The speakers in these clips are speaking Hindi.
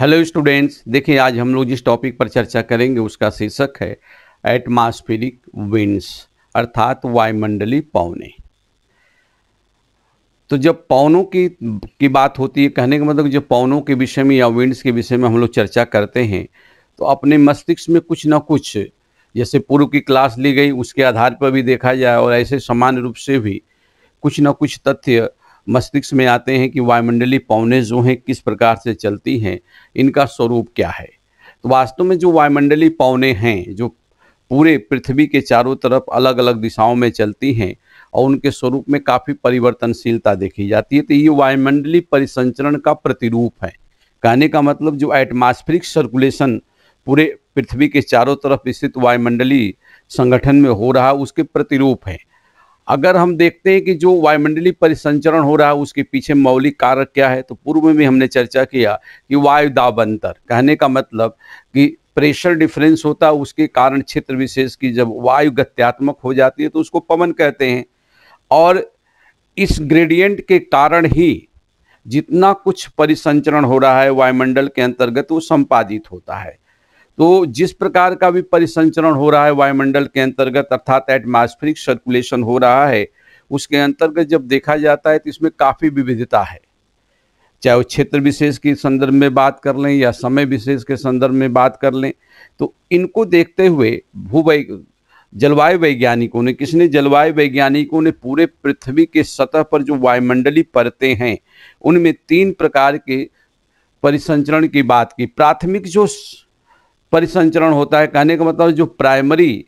हेलो स्टूडेंट्स देखिए आज हम लोग जिस टॉपिक पर चर्चा करेंगे उसका शीर्षक है एटमॉस्फेरिक विंड्स अर्थात वायुमंडली पौने तो जब पौनों की की बात होती है कहने का मतलब जब पौनों के विषय में या विंड्स के विषय में हम लोग चर्चा करते हैं तो अपने मस्तिष्क में कुछ ना कुछ जैसे पूर्व की क्लास ली गई उसके आधार पर भी देखा जाए और ऐसे समान रूप से भी कुछ ना कुछ तथ्य मस्तिष्क में आते हैं कि वायुमंडलीय पौने जो हैं किस प्रकार से चलती हैं इनका स्वरूप क्या है तो वास्तव में जो वायुमंडलीय पौने हैं जो पूरे पृथ्वी के चारों तरफ अलग अलग दिशाओं में चलती हैं और उनके स्वरूप में काफ़ी परिवर्तनशीलता देखी जाती है तो ये वायुमंडलीय परिसंचरण का प्रतिरूप है कहने का मतलब जो एटमॉस्फेरिक सर्कुलेशन पूरे पृथ्वी के चारों तरफ स्थित वायुमंडलीय संगठन में हो रहा उसके प्रतिरूप है अगर हम देखते हैं कि जो वायुमंडलीय परिसंचरण हो रहा है उसके पीछे मौलिक कारक क्या है तो पूर्व में भी हमने चर्चा किया कि वायु दाब अंतर कहने का मतलब कि प्रेशर डिफरेंस होता है उसके कारण क्षेत्र विशेष की जब वायु गत्यात्मक हो जाती है तो उसको पवन कहते हैं और इस ग्रेडियंट के कारण ही जितना कुछ परिसंचरण हो रहा है वायुमंडल के अंतर्गत वो संपादित होता है तो जिस प्रकार का भी परिसंचरण हो रहा है वायुमंडल के अंतर्गत अर्थात एटमॉस्फेरिक सर्कुलेशन हो रहा है उसके अंतर्गत जब देखा जाता है तो इसमें काफ़ी विविधता है चाहे वो क्षेत्र विशेष के संदर्भ में बात कर लें या समय विशेष के संदर्भ में बात कर लें तो इनको देखते हुए भू जलवायु वैज्ञानिकों ने किसने जलवायु वैज्ञानिकों ने पूरे पृथ्वी के सतह पर जो वायुमंडली परतें हैं उनमें तीन प्रकार के परिसंचरण की बात की प्राथमिक जो परिसंचरण होता है कहने का मतलब जो प्राइमरी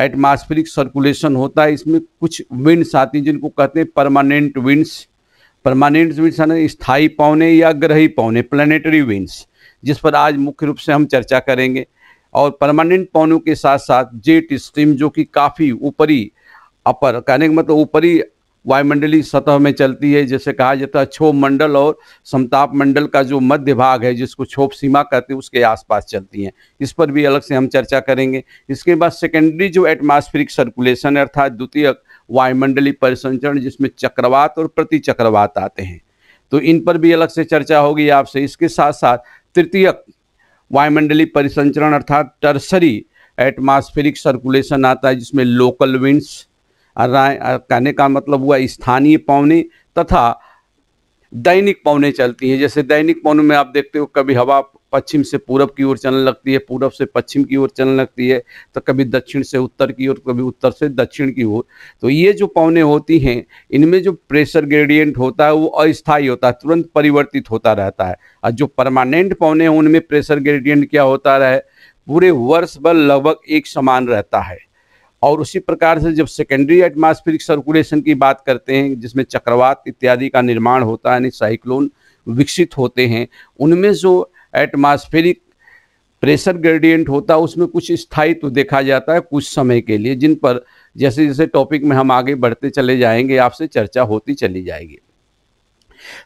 एटमॉस्फेरिक सर्कुलेशन होता है इसमें कुछ विंड्स आती हैं जिनको कहते हैं परमानेंट विंड्स परमानेंट विंड्स स्थायी पौने या ग्रही पौने प्लानिटरी विंड्स जिस पर आज मुख्य रूप से हम चर्चा करेंगे और परमानेंट पौनों के साथ साथ जेट स्ट्रीम जो कि काफ़ी ऊपरी अपर कहने का मतलब ऊपरी वायुमंडलीय सतह में चलती है जैसे कहा जाता है क्षोभ मंडल और समताप मंडल का जो मध्य भाग है जिसको क्षोभ सीमा कहते हैं उसके आसपास चलती हैं इस पर भी अलग से हम चर्चा करेंगे इसके बाद सेकेंडरी जो एटमॉस्फेरिक सर्कुलेशन अर्थात द्वितीय वायुमंडलीय परिसंचरण जिसमें चक्रवात और प्रति चक्रवात आते हैं तो इन पर भी अलग से चर्चा होगी आपसे इसके साथ साथ तृतीय वायुमंडलीय परिसंचरण अर्थात टर्सरी एटमॉस्फेरिक सर्कुलेशन आता है जिसमें लोकल विंड्स राय कहने का मतलब हुआ स्थानीय पौने तथा दैनिक पौने चलती हैं जैसे दैनिक पौने में आप देखते हो कभी हवा पश्चिम से पूरब की ओर चलने लगती है पूरब से पश्चिम की ओर चलने लगती है तो कभी दक्षिण से उत्तर की ओर कभी उत्तर से दक्षिण की ओर तो ये जो पौने होती हैं इनमें जो प्रेशर ग्रेडियंट होता है वो अस्थायी होता है तुरंत परिवर्तित होता रहता है और जो परमानेंट पौने हैं उनमें प्रेशर ग्रेडियंट क्या होता है पूरे वर्ष भर लगभग एक समान रहता है और उसी प्रकार से जब सेकेंडरी एटमॉस्फेरिक सर्कुलेशन की बात करते हैं जिसमें चक्रवात इत्यादि का निर्माण होता है यानी साइक्लोन विकसित होते हैं उनमें जो एटमॉस्फेरिक प्रेशर ग्रेडियंट होता है उसमें कुछ स्थायित्व तो देखा जाता है कुछ समय के लिए जिन पर जैसे जैसे टॉपिक में हम आगे बढ़ते चले जाएंगे आपसे चर्चा होती चली जाएगी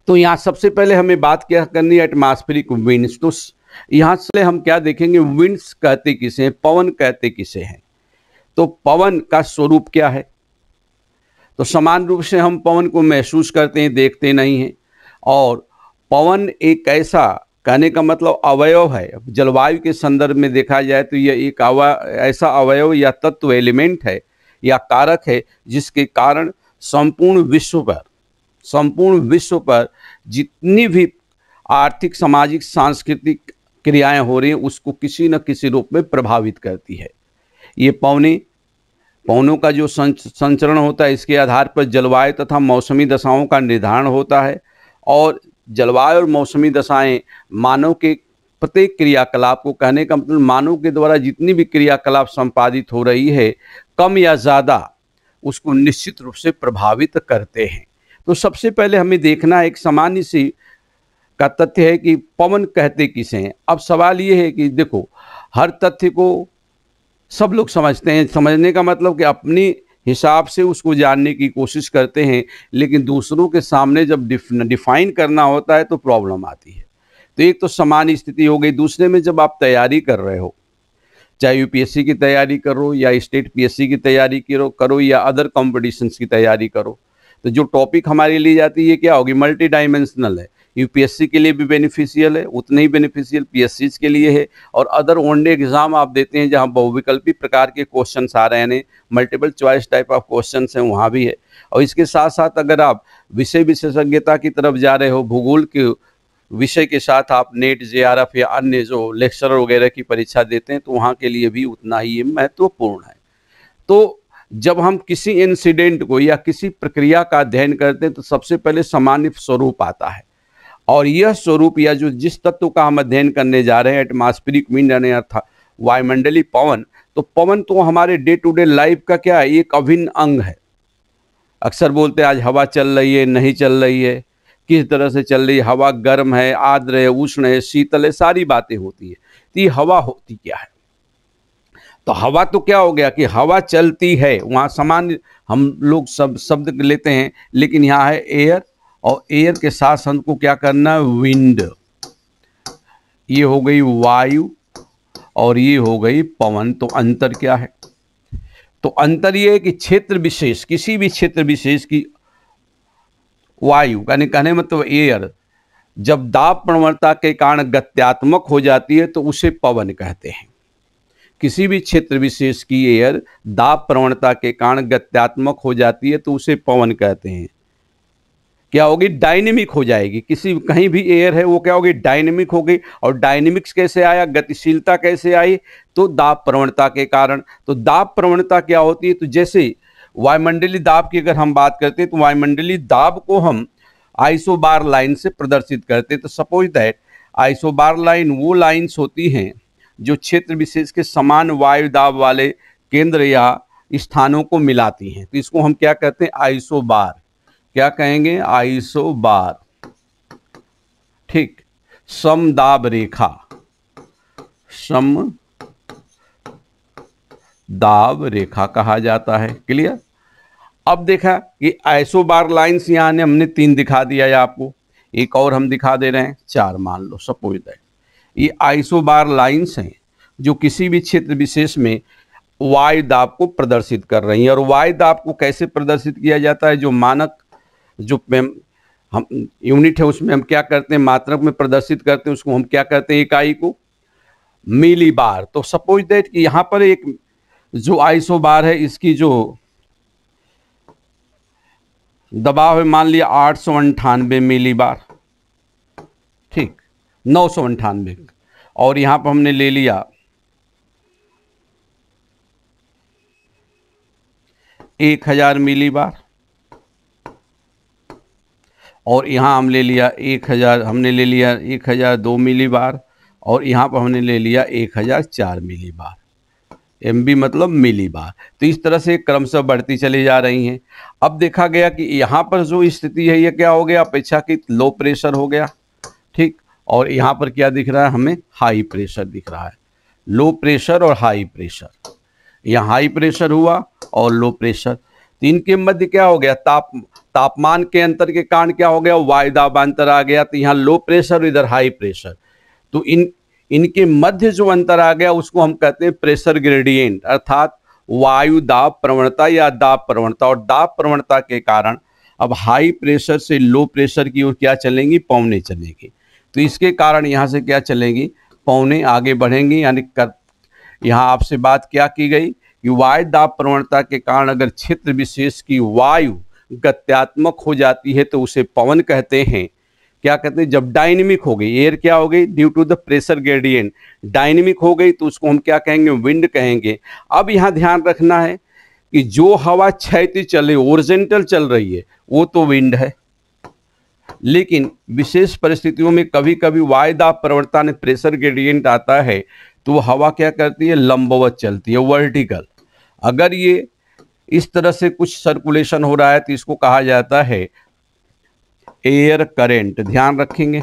तो यहाँ सबसे पहले हमें बात क्या करनी है एटमॉस्फेरिक विंड्स तो यहाँ से हम क्या देखेंगे विंड्स कहते किसे हैं पवन कहते किसे हैं तो पवन का स्वरूप क्या है तो समान रूप से हम पवन को महसूस करते हैं देखते नहीं हैं और पवन एक ऐसा कहने का मतलब अवयव है जलवायु के संदर्भ में देखा जाए तो यह एक अव ऐसा अवयव या तत्व एलिमेंट है या कारक है जिसके कारण संपूर्ण विश्व पर संपूर्ण विश्व पर जितनी भी आर्थिक सामाजिक सांस्कृतिक क्रियाएं हो रही हैं उसको किसी न किसी रूप में प्रभावित करती है ये पवनी पवनों का जो संचरण होता है इसके आधार पर जलवायु तथा मौसमी दशाओं का निर्धारण होता है और जलवायु और मौसमी दशाएं मानव के प्रत्येक क्रियाकलाप को कहने का मतलब मानव के द्वारा जितनी भी क्रियाकलाप संपादित हो रही है कम या ज़्यादा उसको निश्चित रूप से प्रभावित करते हैं तो सबसे पहले हमें देखना एक सामान्य सी का तथ्य है कि पवन कहते किसे हैं अब सवाल ये है कि देखो हर तथ्य को सब लोग समझते हैं समझने का मतलब कि अपनी हिसाब से उसको जानने की कोशिश करते हैं लेकिन दूसरों के सामने जब डिफाइन करना होता है तो प्रॉब्लम आती है तो एक तो समान स्थिति हो गई दूसरे में जब आप तैयारी कर रहे हो चाहे यूपीएससी की तैयारी करो या स्टेट पीएससी की तैयारी करो करो या अदर कॉम्पिटिशन्स की तैयारी करो तो जो टॉपिक हमारी ली जाती है क्या होगी मल्टी डायमेंशनल है यूपीएससी के लिए भी बेनिफिशियल है उतने ही बेनिफिशियल पीएससी के लिए है और अदर वनडे एग्ज़ाम आप देते हैं जहाँ बहुविकल्पी प्रकार के क्वेश्चन आ रहे हैं multiple choice type of question हैं वहाँ भी है और इसके साथ साथ अगर आप विषय विशेषज्ञता की तरफ जा रहे हो भूगोल के विषय के साथ आप नेट जे या अन्य जो लेक्चर वगैरह की परीक्षा देते हैं तो वहाँ के लिए भी उतना ही महत्वपूर्ण है तो जब हम किसी इंसिडेंट को या किसी प्रक्रिया का अध्ययन करते हैं तो सबसे पहले सामान्य स्वरूप आता है और यह स्वरूप या जो जिस तत्व का हम अध्ययन करने जा रहे हैं एटमॉस्फेरिक विंड यानी अर्थात वायुमंडली पवन तो पवन तो हमारे डे टू डे लाइफ का क्या है एक अभिन्न अंग है अक्सर बोलते हैं आज हवा चल रही है नहीं चल रही है किस तरह से चल रही है हवा गर्म है आर्द्र है उष्ण है शीतल है सारी बातें होती है तो ये हवा होती क्या है तो हवा तो क्या हो गया कि हवा चलती है वहाँ सामान्य हम लोग सब शब्द लेते हैं लेकिन यहाँ है एयर और एयर के साथ संत को क्या करना है विंड ये हो गई वायु और ये हो गई पवन तो अंतर क्या है तो अंतर ये है कि क्षेत्र विशेष किसी भी क्षेत्र विशेष की वायु यानी कहने मतलब एयर जब दाब प्रवणता के कारण गत्यात्मक हो जाती है तो उसे पवन कहते हैं किसी भी क्षेत्र विशेष की एयर दाब प्रवणता के कारण गत्यात्मक हो जाती है तो उसे पवन कहते हैं क्या होगी डायनेमिक हो जाएगी किसी कहीं भी एयर है वो क्या होगी डायनेमिक हो गई और डायनेमिक्स कैसे आया गतिशीलता कैसे आई तो दाब प्रवणता के कारण तो दाब प्रवणता क्या होती है तो जैसे वायुमंडलीय दाब की अगर हम बात करते हैं तो वायुमंडलीय दाब को हम आइसोबार लाइन से प्रदर्शित करते हैं तो सपोज दैट आइसोबार लाइन वो लाइन्स होती हैं जो क्षेत्र विशेष के समान वायु दाब वाले केंद्र या स्थानों को मिलाती हैं तो इसको हम क्या कहते हैं आइसोबार क्या कहेंगे आईसो बार ठीक समदाब रेखा सम दाब रेखा कहा जाता है क्लियर अब देखा कि आईसो बार लाइन्स यहां ने हमने तीन दिखा दिया है आपको एक और हम दिखा दे रहे हैं चार मान लो सपोज दैट ये आईसो बार लाइन्स हैं जो किसी भी क्षेत्र विशेष में वाई दाब को प्रदर्शित कर रही हैं और वाई दाब को कैसे प्रदर्शित किया जाता है जो मानक जो हम यूनिट है उसमें हम क्या करते हैं मात्रक में प्रदर्शित करते हैं उसको हम क्या करते हैं इकाई को मिली बार तो सपोज दैट कि यहाँ पर एक जो आईसो बार है इसकी जो दबाव है मान लिया आठ सौ अंठानवे मिली बार ठीक नौ सौ अंठानबे और यहाँ पर हमने ले लिया एक हजार मिली बार और यहाँ हम ले लिया एक हज़ार हमने ले लिया एक हज़ार दो मिली बार और यहाँ पर हमने ले लिया एक हज़ार चार मिली बार एम मतलब मिली बार तो इस तरह से क्रमशः बढ़ती चली जा रही हैं अब देखा गया कि यहाँ पर जो स्थिति है ये क्या हो गया अपेक्षाकृत लो प्रेशर हो गया ठीक और यहाँ पर क्या दिख रहा है हमें हाई प्रेशर दिख रहा है लो प्रेशर और हाई प्रेशर यहाँ हाई प्रेशर हुआ और लो प्रेशर तो इनके मध्य क्या हो गया ताप तापमान के अंतर के कारण क्या हो गया वायदा अंतर आ गया तो यहाँ लो प्रेशर इधर हाई प्रेशर तो इन इनके मध्य जो अंतर आ गया उसको हम कहते हैं प्रेशर ग्रेडियंट अर्थात वायु दाब प्रवणता या दाब प्रवणता और दाब प्रवणता के कारण अब हाई प्रेशर से लो प्रेशर की ओर क्या चलेंगी पौने चलेंगी तो इसके कारण यहाँ से क्या चलेंगी पौने आगे बढ़ेंगी यानी कर यहाँ आपसे बात क्या की गई कि वायु दाब प्रवणता के कारण अगर क्षेत्र विशेष की वायु गत्यात्मक हो जाती है तो उसे पवन कहते हैं क्या कहते हैं जब डायनेमिक हो गई एयर क्या हो गई due to the pressure gradient dynamic हो गई तो उसको हम क्या कहेंगे विंड कहेंगे अब यहाँ ध्यान रखना है कि जो हवा क्षैती चल रही ओरिजेंटल चल रही है वो तो विंड है लेकिन विशेष परिस्थितियों में कभी कभी वायदा प्रवणता ने प्रेशर ग्रेडियंट आता है तो हवा क्या करती है लंबवत चलती है वर्टिकल अगर ये इस तरह से कुछ सर्कुलेशन हो रहा है तो इसको कहा जाता है एयर करेंट ध्यान रखेंगे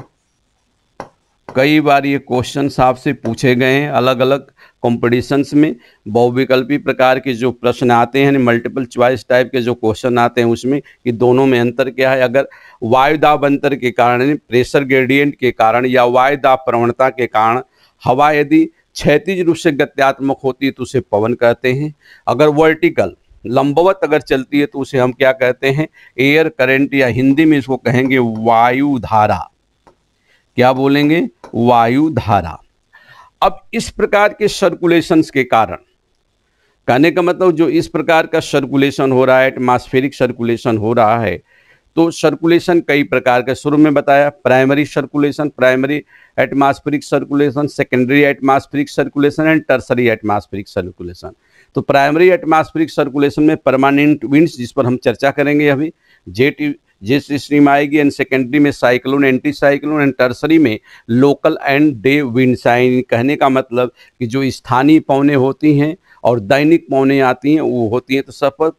कई बार ये क्वेश्चन आपसे पूछे गए हैं अलग अलग कॉम्पिटिशन्स में बहुविकल्पी प्रकार के जो प्रश्न आते हैं मल्टीपल चॉइस टाइप के जो क्वेश्चन आते हैं उसमें कि दोनों में अंतर क्या है अगर वायुदाब अंतर के कारण प्रेशर ग्रेडियंट के कारण या वायुदाब प्रवणता के कारण हवा यदि क्षैतिज रूप से गत्यात्मक होती है तो उसे पवन कहते हैं अगर वर्टिकल लंबवत अगर चलती है तो उसे हम क्या कहते हैं एयर करंट या हिंदी में इसको कहेंगे वायु धारा क्या बोलेंगे वायु धारा अब इस प्रकार के सर्कुलेशन के कारण कहने का मतलब जो इस प्रकार का सर्कुलेशन हो रहा है एटमॉस्फेरिक सर्कुलेशन हो रहा है तो सर्कुलेशन कई प्रकार के शुरू में बताया primary circulation primary atmospheric circulation secondary atmospheric circulation and tertiary atmospheric circulation तो प्राइमरी एटमॉस्फेरिक सर्कुलेशन में परमानेंट विंड्स जिस पर हम चर्चा करेंगे अभी जेट जे स्ट्रीम आएगी एंड सेकेंडरी में cyclone anti cyclone and tertiary में लोकल एंड डे विंड्स साइन कहने का मतलब कि जो स्थानीय पौने होती हैं और दैनिक पौने आती हैं वो होती हैं तो सब पर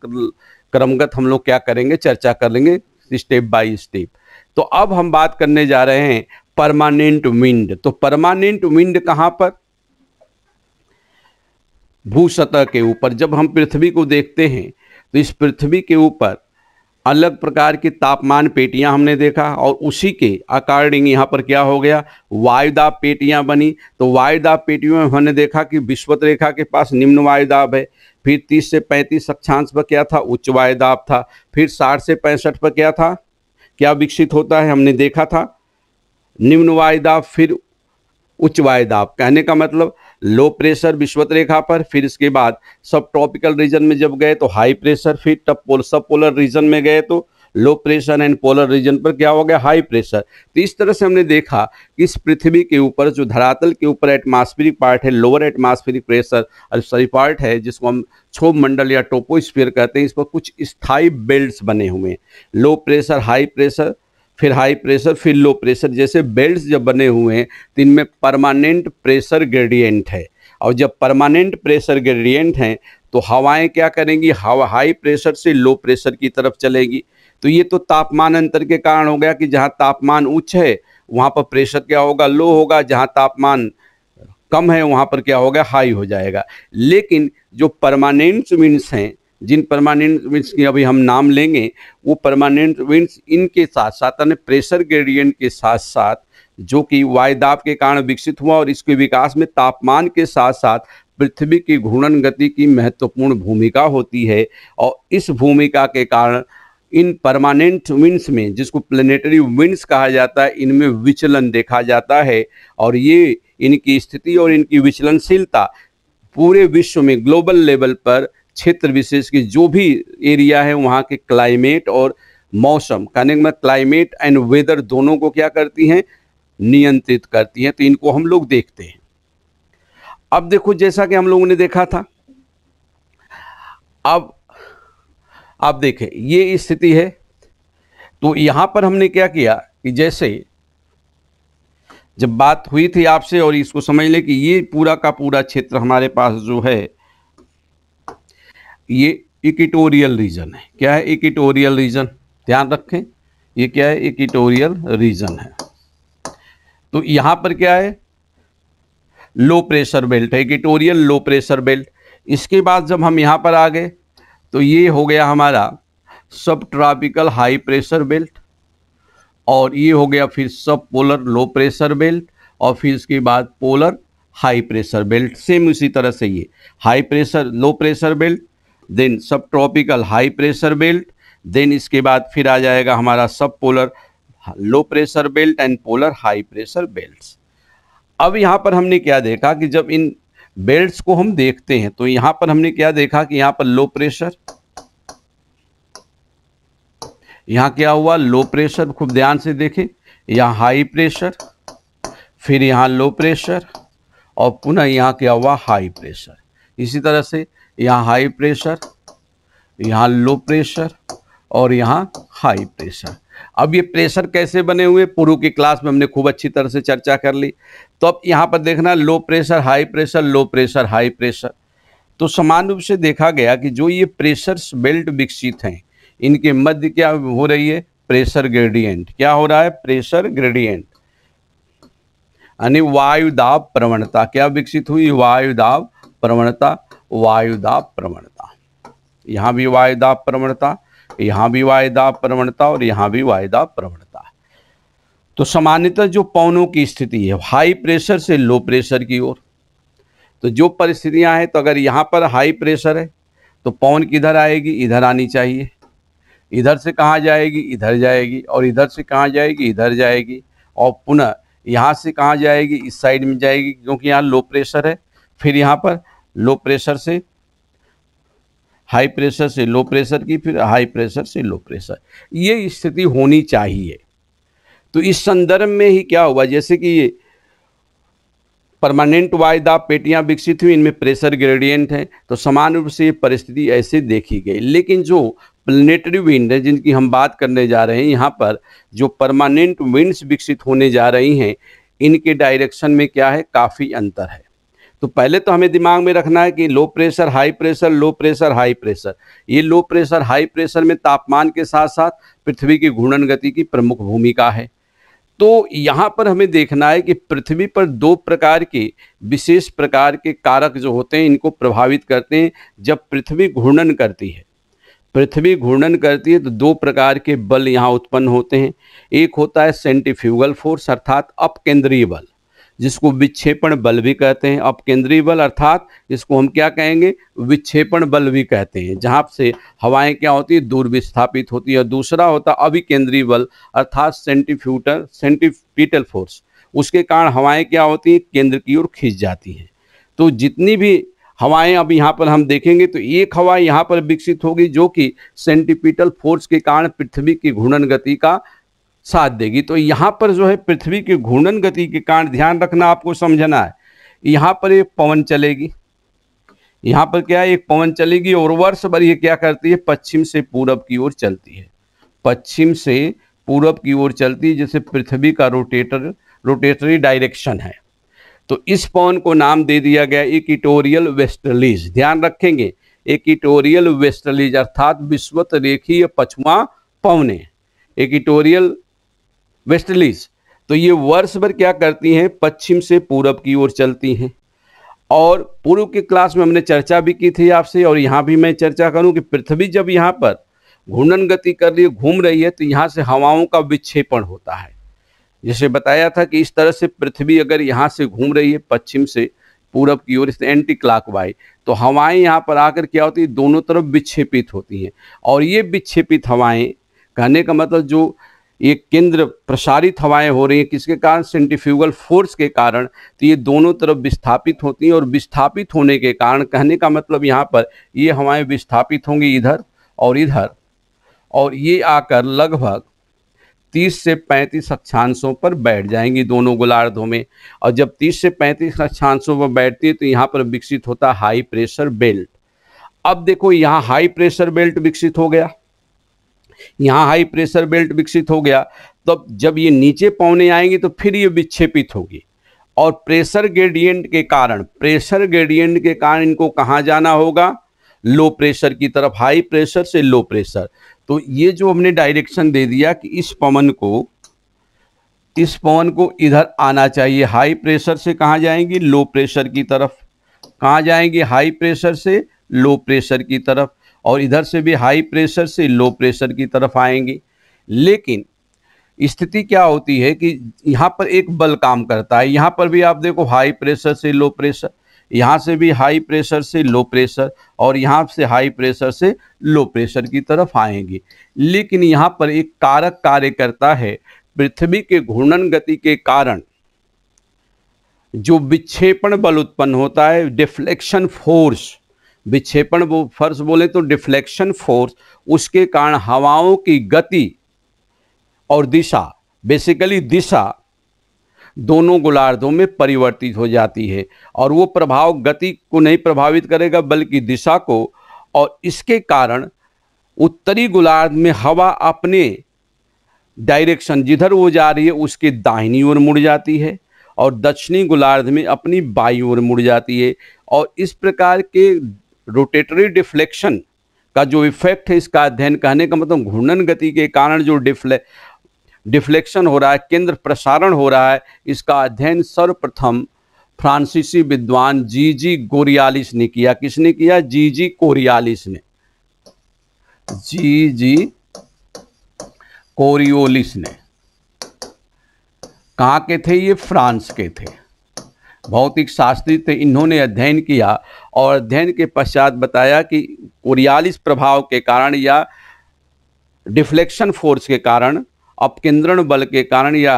क्रमगत हम लोग क्या करेंगे चर्चा कर लेंगे स्टेप बाय स्टेप तो अब हम बात करने जा रहे हैं परमानेंट विंड तो परमानेंट विंड कहाँ पर भू सतह के ऊपर जब हम पृथ्वी को देखते हैं तो इस पृथ्वी के ऊपर अलग प्रकार की तापमान पेटियां हमने देखा और उसी के अकॉर्डिंग यहाँ पर क्या हो गया वायुदाब पेटियां बनी तो वायुदाब पेटियों में हमने देखा कि विश्वत रेखा के पास निम्न वायुदाब है फिर 30 से 35 अक्षांश पर क्या था उच्च वायुदाब था फिर 60 से पैंसठ पर क्या था क्या विकसित होता है हमने देखा था निम्न वायुदाब फिर उच्च वायुदाब कहने का मतलब लो प्रेशर विश्वत रेखा पर फिर इसके बाद सब ट्रॉपिकल रीजन में जब गए तो हाई प्रेशर फिर टप पोल सब पोलर रीजन में गए तो low pressure and polar region पर क्या हो गया हाई प्रेशर तो इस तरह से हमने देखा कि इस पृथ्वी के ऊपर जो धरातल के ऊपर एटमॉस्फेरिक पार्ट है lower atmospheric pressure sorry part है जिसको हम छोभ मंडल या टोपोस्फीयर कहते हैं इस पर कुछ स्थायी बेल्ट बने हुए हैं लो प्रेशर हाई प्रेशर फिर हाई प्रेशर फिर लो प्रेशर जैसे बेल्ट जब बने हुए हैं तो इनमें परमानेंट प्रेशर ग्रेडियंट है और जब परमानेंट प्रेशर ग्रेडियंट हैं तो हवाएं क्या करेंगी हवा हाई प्रेशर से लो प्रेशर की तरफ चलेगी तो ये तो तापमान अंतर के कारण हो गया कि जहाँ तापमान उच्च है वहाँ पर प्रेशर क्या होगा लो होगा जहाँ तापमान कम है वहाँ पर क्या होगा हाई हो जाएगा लेकिन जो परमानेंट विंड्स हैं जिन परमानेंट विंड्स की अभी हम नाम लेंगे वो परमानेंट विंड्स इनके साथ साथ अन्य प्रेशर ग्रेडियंट के साथ साथ जो कि वायदाब के कारण विकसित हुआ और इसके विकास में तापमान के साथ साथ पृथ्वी की घूर्णन गति की महत्वपूर्ण भूमिका होती है और इस भूमिका के कारण इन परमानेंट विंड्स में जिसको प्लेनेटरी विंड्स कहा जाता है इनमें विचलन देखा जाता है और ये इनकी स्थिति और इनकी विचलनशीलता पूरे विश्व में ग्लोबल लेवल पर क्षेत्र विशेष की जो भी एरिया है वहाँ के क्लाइमेट और मौसम कहने में क्लाइमेट एंड वेदर दोनों को क्या करती हैं नियंत्रित करती हैं तो इनको हम लोग देखते हैं अब देखो जैसा कि हम लोगों ने देखा था अब आप देखें ये स्थिति है तो यहां पर हमने क्या किया कि जैसे जब बात हुई थी आपसे और इसको समझ ले कि ये पूरा का पूरा क्षेत्र हमारे पास जो है ये इक्विटोरियल रीजन है क्या है इक्विटोरियल रीजन ध्यान रखें ये क्या है इक्विटोरियल रीजन है तो यहां पर क्या है लो प्रेशर बेल्ट है इक्विटोरियल लो प्रेशर बेल्ट इसके बाद जब हम यहां पर आ गए तो ये हो गया हमारा सब ट्रॉपिकल हाई प्रेशर बेल्ट और ये हो गया फिर सब पोलर लो प्रेशर बेल्ट और फिर इसके बाद polar high pressure belt same उसी तरह से ये high pressure low pressure belt then subtropical high pressure belt then इसके बाद फिर आ जाएगा हमारा subpolar low pressure belt and polar high pressure belts अब यहाँ पर हमने क्या देखा कि जब इन बेल्ट्स को हम देखते हैं तो यहाँ पर हमने क्या देखा कि यहाँ पर लो प्रेशर यहाँ क्या हुआ लो प्रेशर खूब ध्यान से देखें यहाँ हाई प्रेशर फिर यहाँ लो प्रेशर और पुनः यहाँ क्या हुआ हाई प्रेशर इसी तरह से यहाँ हाई प्रेशर यहाँ लो प्रेशर और यहाँ हाई प्रेशर अब ये प्रेशर कैसे बने हुए पूर्व की क्लास में हमने खूब अच्छी तरह से चर्चा कर ली तो अब यहाँ पर देखना low pressure high pressure low pressure high pressure तो समान रूप से देखा गया कि जो ये प्रेशर्स बेल्ट विकसित हैं इनके मध्य क्या हो रही है प्रेशर ग्रेडियंट क्या हो रहा है प्रेशर ग्रेडियंट यानी वायुदाब प्रवणता क्या विकसित हुई वायुदाब प्रवणता वायुदा प्रवणता यहाँ भी वायुदा प्रवणता यहाँ भी वायुदा प्रवणता और यहाँ भी वायुदा प्रवणता तो सामान्यतः जो पवनों की स्थिति है हाई प्रेशर से लो प्रेशर की ओर तो जो परिस्थितियां हैं तो अगर यहाँ पर हाई प्रेशर है तो पवन किधर आएगी इधर आनी चाहिए इधर से कहाँ जाएगी इधर जाएगी और इधर से कहाँ जाएगी इधर जाएगी और पुनः यहाँ से कहाँ जाएगी इस साइड में जाएगी क्योंकि यहाँ लो प्रेशर है फिर यहाँ पर लो प्रेशर से हाई प्रेशर से लो प्रेशर की फिर हाई प्रेशर से लो प्रेशर ये स्थिति होनी चाहिए तो इस संदर्भ में ही क्या हुआ जैसे कि ये परमानेंट वायदा पेटियां विकसित हुई इनमें प्रेशर ग्रेडियंट है तो समान रूप से ये परिस्थिति ऐसे देखी गई लेकिन जो प्लेनेटरी विंड है जिनकी हम बात करने जा रहे हैं यहाँ पर जो परमानेंट विंड्स विकसित होने जा रही हैं इनके डायरेक्शन में क्या है काफ़ी अंतर है तो पहले तो हमें दिमाग में रखना है कि low pressure high pressure low pressure high pressure ये लो प्रेशर हाई प्रेशर में तापमान के साथ साथ पृथ्वी की घूर्णन गति की प्रमुख भूमिका है तो यहाँ पर हमें देखना है कि पृथ्वी पर दो प्रकार के विशेष प्रकार के कारक जो होते हैं इनको प्रभावित करते हैं जब पृथ्वी घूर्णन करती है पृथ्वी घूर्णन करती है तो दो प्रकार के बल यहाँ उत्पन्न होते हैं एक होता है सेंटिफ्यूगल फोर्स अर्थात अपकेंद्रीय बल जिसको विक्षेपण बल भी कहते हैं अब केंद्रीय बल अर्थात इसको हम क्या कहेंगे विक्षेपण बल भी कहते हैं जहाँ से हवाएं क्या होती है दूर विस्थापित होती है दूसरा होता अभिकेंद्रीय बल अर्थात सेंटिफ्यूटर सेंटिपिटल फोर्स उसके कारण हवाएं क्या होती हैं केंद्र की ओर खींच जाती हैं तो जितनी भी हवाएं अब यहाँ पर हम देखेंगे तो एक हवा यहाँ पर विकसित होगी जो कि सेंटिपिटल फोर्स के कारण पृथ्वी की घूर्णन गति का साथ देगी तो यहाँ पर जो है पृथ्वी की घूर्णन गति के कारण ध्यान रखना आपको समझना है यहाँ पर एक पवन चलेगी यहाँ पर क्या है एक पवन चलेगी और वर्ष भर ये क्या करती है पश्चिम से पूरब की ओर चलती है पश्चिम से पूरब की ओर चलती है जैसे पृथ्वी का रोटेटर रोटेटरी डायरेक्शन है तो इस पवन को नाम दे दिया गया इक्टोरियल वेस्टर्लीज ध्यान रखेंगे इक्टोरियल वेस्टर्लीज अर्थात विश्वत रेखीय पछुआ पवने इक्टोरियल वेस्टलीज तो ये वर्ष भर क्या करती हैं पश्चिम से पूरब की ओर चलती हैं और पूर्व के क्लास में हमने चर्चा भी की थी आपसे और यहाँ भी मैं चर्चा करूँ कि पृथ्वी जब यहाँ पर घूर्णन गति कर रही है घूम रही है तो यहाँ से हवाओं का विक्षेपण होता है जैसे बताया था कि इस तरह से पृथ्वी अगर यहाँ से घूम रही है पश्चिम से पूरब की ओर इस एंटी वाई तो हवाएं यहाँ पर आकर क्या होती है दोनों तरफ विक्षेपित होती हैं और ये विक्षेपित हवाएं कहने का मतलब जो ये केंद्र प्रसारित हवाएं हो रही हैं किसके कारण सेंटिफ्यूगल फोर्स के कारण तो ये दोनों तरफ विस्थापित होती हैं और विस्थापित होने के कारण कहने का मतलब यहाँ पर ये हवाएं विस्थापित होंगी इधर और इधर और ये आकर लगभग 30 से 35 अक्षांशों पर बैठ जाएंगी दोनों गोलार्धों में और जब 30 से 35 अक्षांशों पर बैठती है तो यहाँ पर विकसित होता हाई प्रेशर बेल्ट अब देखो यहाँ हाई प्रेशर बेल्ट विकसित हो गया यहाँ हाई प्रेशर बेल्ट विकसित हो गया तब जब ये नीचे पौने आएंगे तो फिर ये विक्षेपित होगी और प्रेशर ग्रेडियंट के कारण प्रेशर ग्रेडियंट के कारण इनको कहाँ जाना होगा लो प्रेशर की तरफ हाई प्रेशर से लो प्रेशर तो ये जो हमने डायरेक्शन दे दिया कि इस पवन को इस पवन को इधर आना चाहिए हाई प्रेशर से कहाँ जाएंगी लो प्रेशर की तरफ कहाँ जाएंगी हाई प्रेशर से लो प्रेशर की तरफ और इधर से भी हाई प्रेशर से लो प्रेशर की तरफ आएंगे लेकिन स्थिति क्या होती है कि यहाँ पर एक बल काम करता है यहाँ पर भी आप देखो हाई प्रेशर से लो प्रेशर यहाँ से भी हाई प्रेशर से लो प्रेशर और यहाँ से हाई प्रेशर से लो प्रेशर की तरफ आएंगे लेकिन यहाँ पर एक कारक कार्य करता है पृथ्वी के घूर्णन गति के कारण जो विक्षेपण बल उत्पन्न होता है डिफ्लेक्शन फोर्स विक्षेपण वो फर्श बोले तो डिफ्लेक्शन फोर्स उसके कारण हवाओं की गति और दिशा बेसिकली दिशा दोनों गोलार्धों में परिवर्तित हो जाती है और वो प्रभाव गति को नहीं प्रभावित करेगा बल्कि दिशा को और इसके कारण उत्तरी गोलार्ध में हवा अपने डायरेक्शन जिधर वो जा रही है उसके दाहिनी ओर मुड़ जाती है और दक्षिणी गोलार्ध में अपनी बाई ओर मुड़ जाती है और इस प्रकार के रोटेटरी डिफ्लेक्शन का जो इफेक्ट है इसका अध्ययन कहने का मतलब घूर्णन गति के कारण जो डिफ्ले डिफ्लेक्शन हो रहा है केंद्र प्रसारण हो रहा है इसका अध्ययन सर्वप्रथम फ्रांसीसी विद्वान जी जी गोरियालिस ने किया किसने किया जी जी कोरियालिस ने जी जी कोरियोलिस ने कहा के थे ये फ्रांस के थे भौतिक शास्त्री थे इन्होंने अध्ययन किया और अध्ययन के पश्चात बताया कि कोरियालिस प्रभाव के कारण या डिफ्लेक्शन फोर्स के कारण अपकेंद्रण बल के कारण या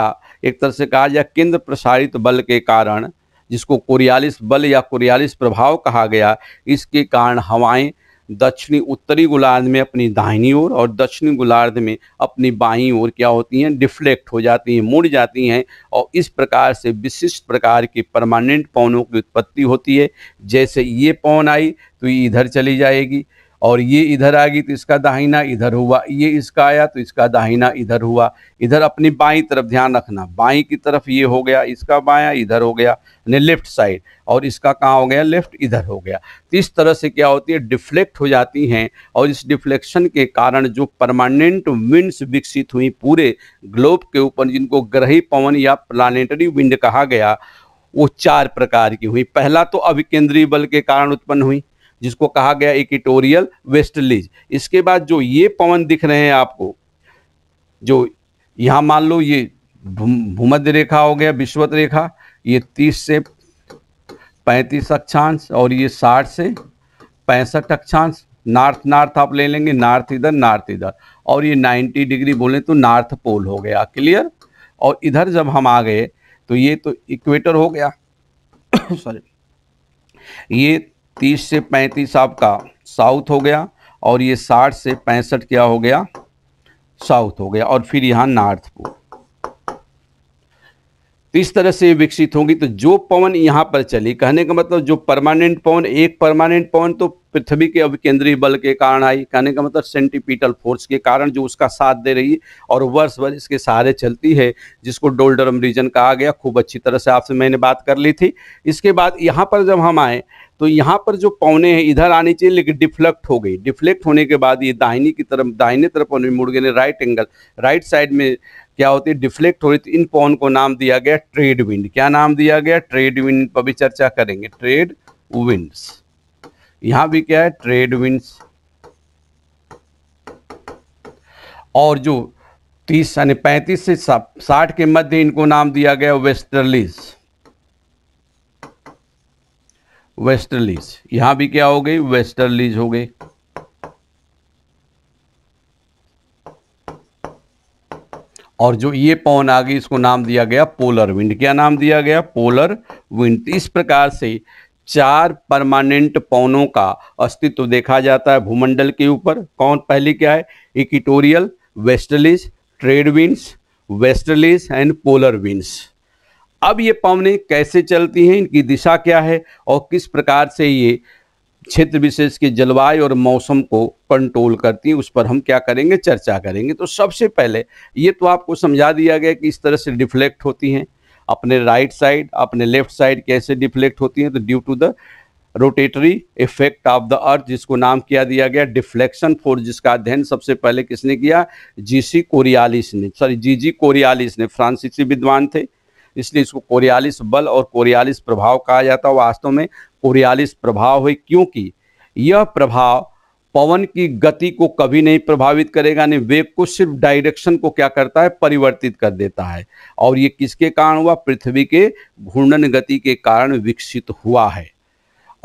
एक तरह से कहा या केंद्र प्रसारित बल के कारण जिसको कोरियालिस बल या कोरियालिस प्रभाव कहा गया इसके कारण हवाएं दक्षिणी उत्तरी गोलार्ध में अपनी दाहिनी ओर और दक्षिणी गोलार्ध में अपनी बाईं ओर क्या होती हैं डिफ्लेक्ट हो जाती हैं मुड़ जाती हैं और इस प्रकार से विशिष्ट प्रकार के परमानेंट पौनों की उत्पत्ति होती है जैसे ये पौन आई तो ये इधर चली जाएगी और ये इधर आ गई तो इसका दाहिना इधर हुआ ये इसका आया तो इसका दाहिना इधर हुआ इधर अपनी बाई तरफ ध्यान रखना बाई की तरफ ये हो गया इसका बाया इधर हो गया यानी लेफ्ट साइड और इसका कहाँ हो गया लेफ्ट इधर हो गया तो इस तरह से क्या होती है डिफ्लेक्ट हो जाती हैं और इस डिफ्लेक्शन के कारण जो परमानेंट विंड्स विकसित हुई पूरे ग्लोब के ऊपर जिनको ग्रही पवन या प्लानिटरी विंड कहा गया वो चार प्रकार की हुई पहला तो अभिकेंद्रीय बल के कारण उत्पन्न हुई जिसको कहा गया इक्विटोरियल वेस्टलीज इसके बाद जो ये पवन दिख रहे हैं आपको जो यहाँ मान लो ये भूमध्य रेखा हो गया विश्वत रेखा ये 30 से 35 अक्षांश और ये 60 से पैंसठ अक्षांश नॉर्थ नॉर्थ आप ले लेंगे नॉर्थ इधर नॉर्थ इधर और ये 90 डिग्री बोले तो नॉर्थ पोल हो गया क्लियर और इधर जब हम आ गए तो ये तो इक्वेटर हो गया सॉरी ये तीस से पैंतीस आपका साउथ हो गया और ये साठ से पैंसठ क्या हो गया साउथ हो गया और फिर यहाँ नॉर्थ पोल इस तरह से विकसित होंगी तो जो पवन यहाँ पर चली कहने का मतलब जो परमानेंट पवन एक परमानेंट पवन तो पृथ्वी के अभिकेंद्रीय बल के कारण आई कहने का मतलब सेंटिपिटल फोर्स के कारण जो उसका साथ दे रही है और वर्ष भर इसके सहारे चलती है जिसको डोल्डरम रीजन कहा गया खूब अच्छी तरह से आपसे मैंने बात कर ली थी इसके बाद यहाँ पर जब हम आए तो यहाँ पर जो पौने हैं इधर आनी चाहिए लेकिन डिफ्लेक्ट हो गई डिफ्लेक्ट होने के बाद ये दाहिनी की तरफ दाहिने तरफ पौने मुड़ गए राइट एंगल राइट साइड में क्या होती है डिफ्लेक्ट हो रही थी इन पौन को नाम दिया गया ट्रेड विंड क्या नाम दिया गया ट्रेड विंड पर भी चर्चा करेंगे ट्रेड विंड्स यहां भी क्या है ट्रेड विंड्स और जो तीस यानी पैंतीस से साठ के मध्य इनको नाम दिया गया वेस्टर्लीज़ वेस्टर्लीज यहां भी क्या हो गई वेस्टर्लीज हो गई और जो ये पवन आ गई इसको नाम दिया गया पोलर विंड क्या नाम दिया गया पोलर विंड इस प्रकार से चार परमानेंट पवनों का अस्तित्व देखा जाता है भूमंडल के ऊपर कौन पहली क्या है equatorial westerlies trade winds westerlies and polar winds अब ये पवने कैसे चलती हैं इनकी दिशा क्या है और किस प्रकार से ये क्षेत्र विशेष के जलवायु और मौसम को कंट्रोल करती हैं उस पर हम क्या करेंगे चर्चा करेंगे तो सबसे पहले ये तो आपको समझा दिया गया कि इस तरह से डिफ्लेक्ट होती हैं अपने राइट साइड अपने लेफ्ट साइड कैसे डिफ्लेक्ट होती हैं तो due to the rotatory effect of the earth जिसको नाम किया दिया गया डिफ्लेक्शन फोर्स जिसका अध्ययन सबसे पहले किसने किया जीसी कोरियालिस ने सॉरी जीजी कोरियालिस ने फ्रांसीसी विद्वान थे इसलिए इसको कोरियालिस बल और कोरियालिस प्रभाव कहा जाता है वास्तव में कोरियालिस प्रभाव है क्योंकि यह प्रभाव पवन की गति को कभी नहीं प्रभावित करेगा नहीं वेग को सिर्फ डायरेक्शन को क्या करता है परिवर्तित कर देता है और ये किसके कारण हुआ पृथ्वी के घूर्णन गति के कारण विकसित हुआ है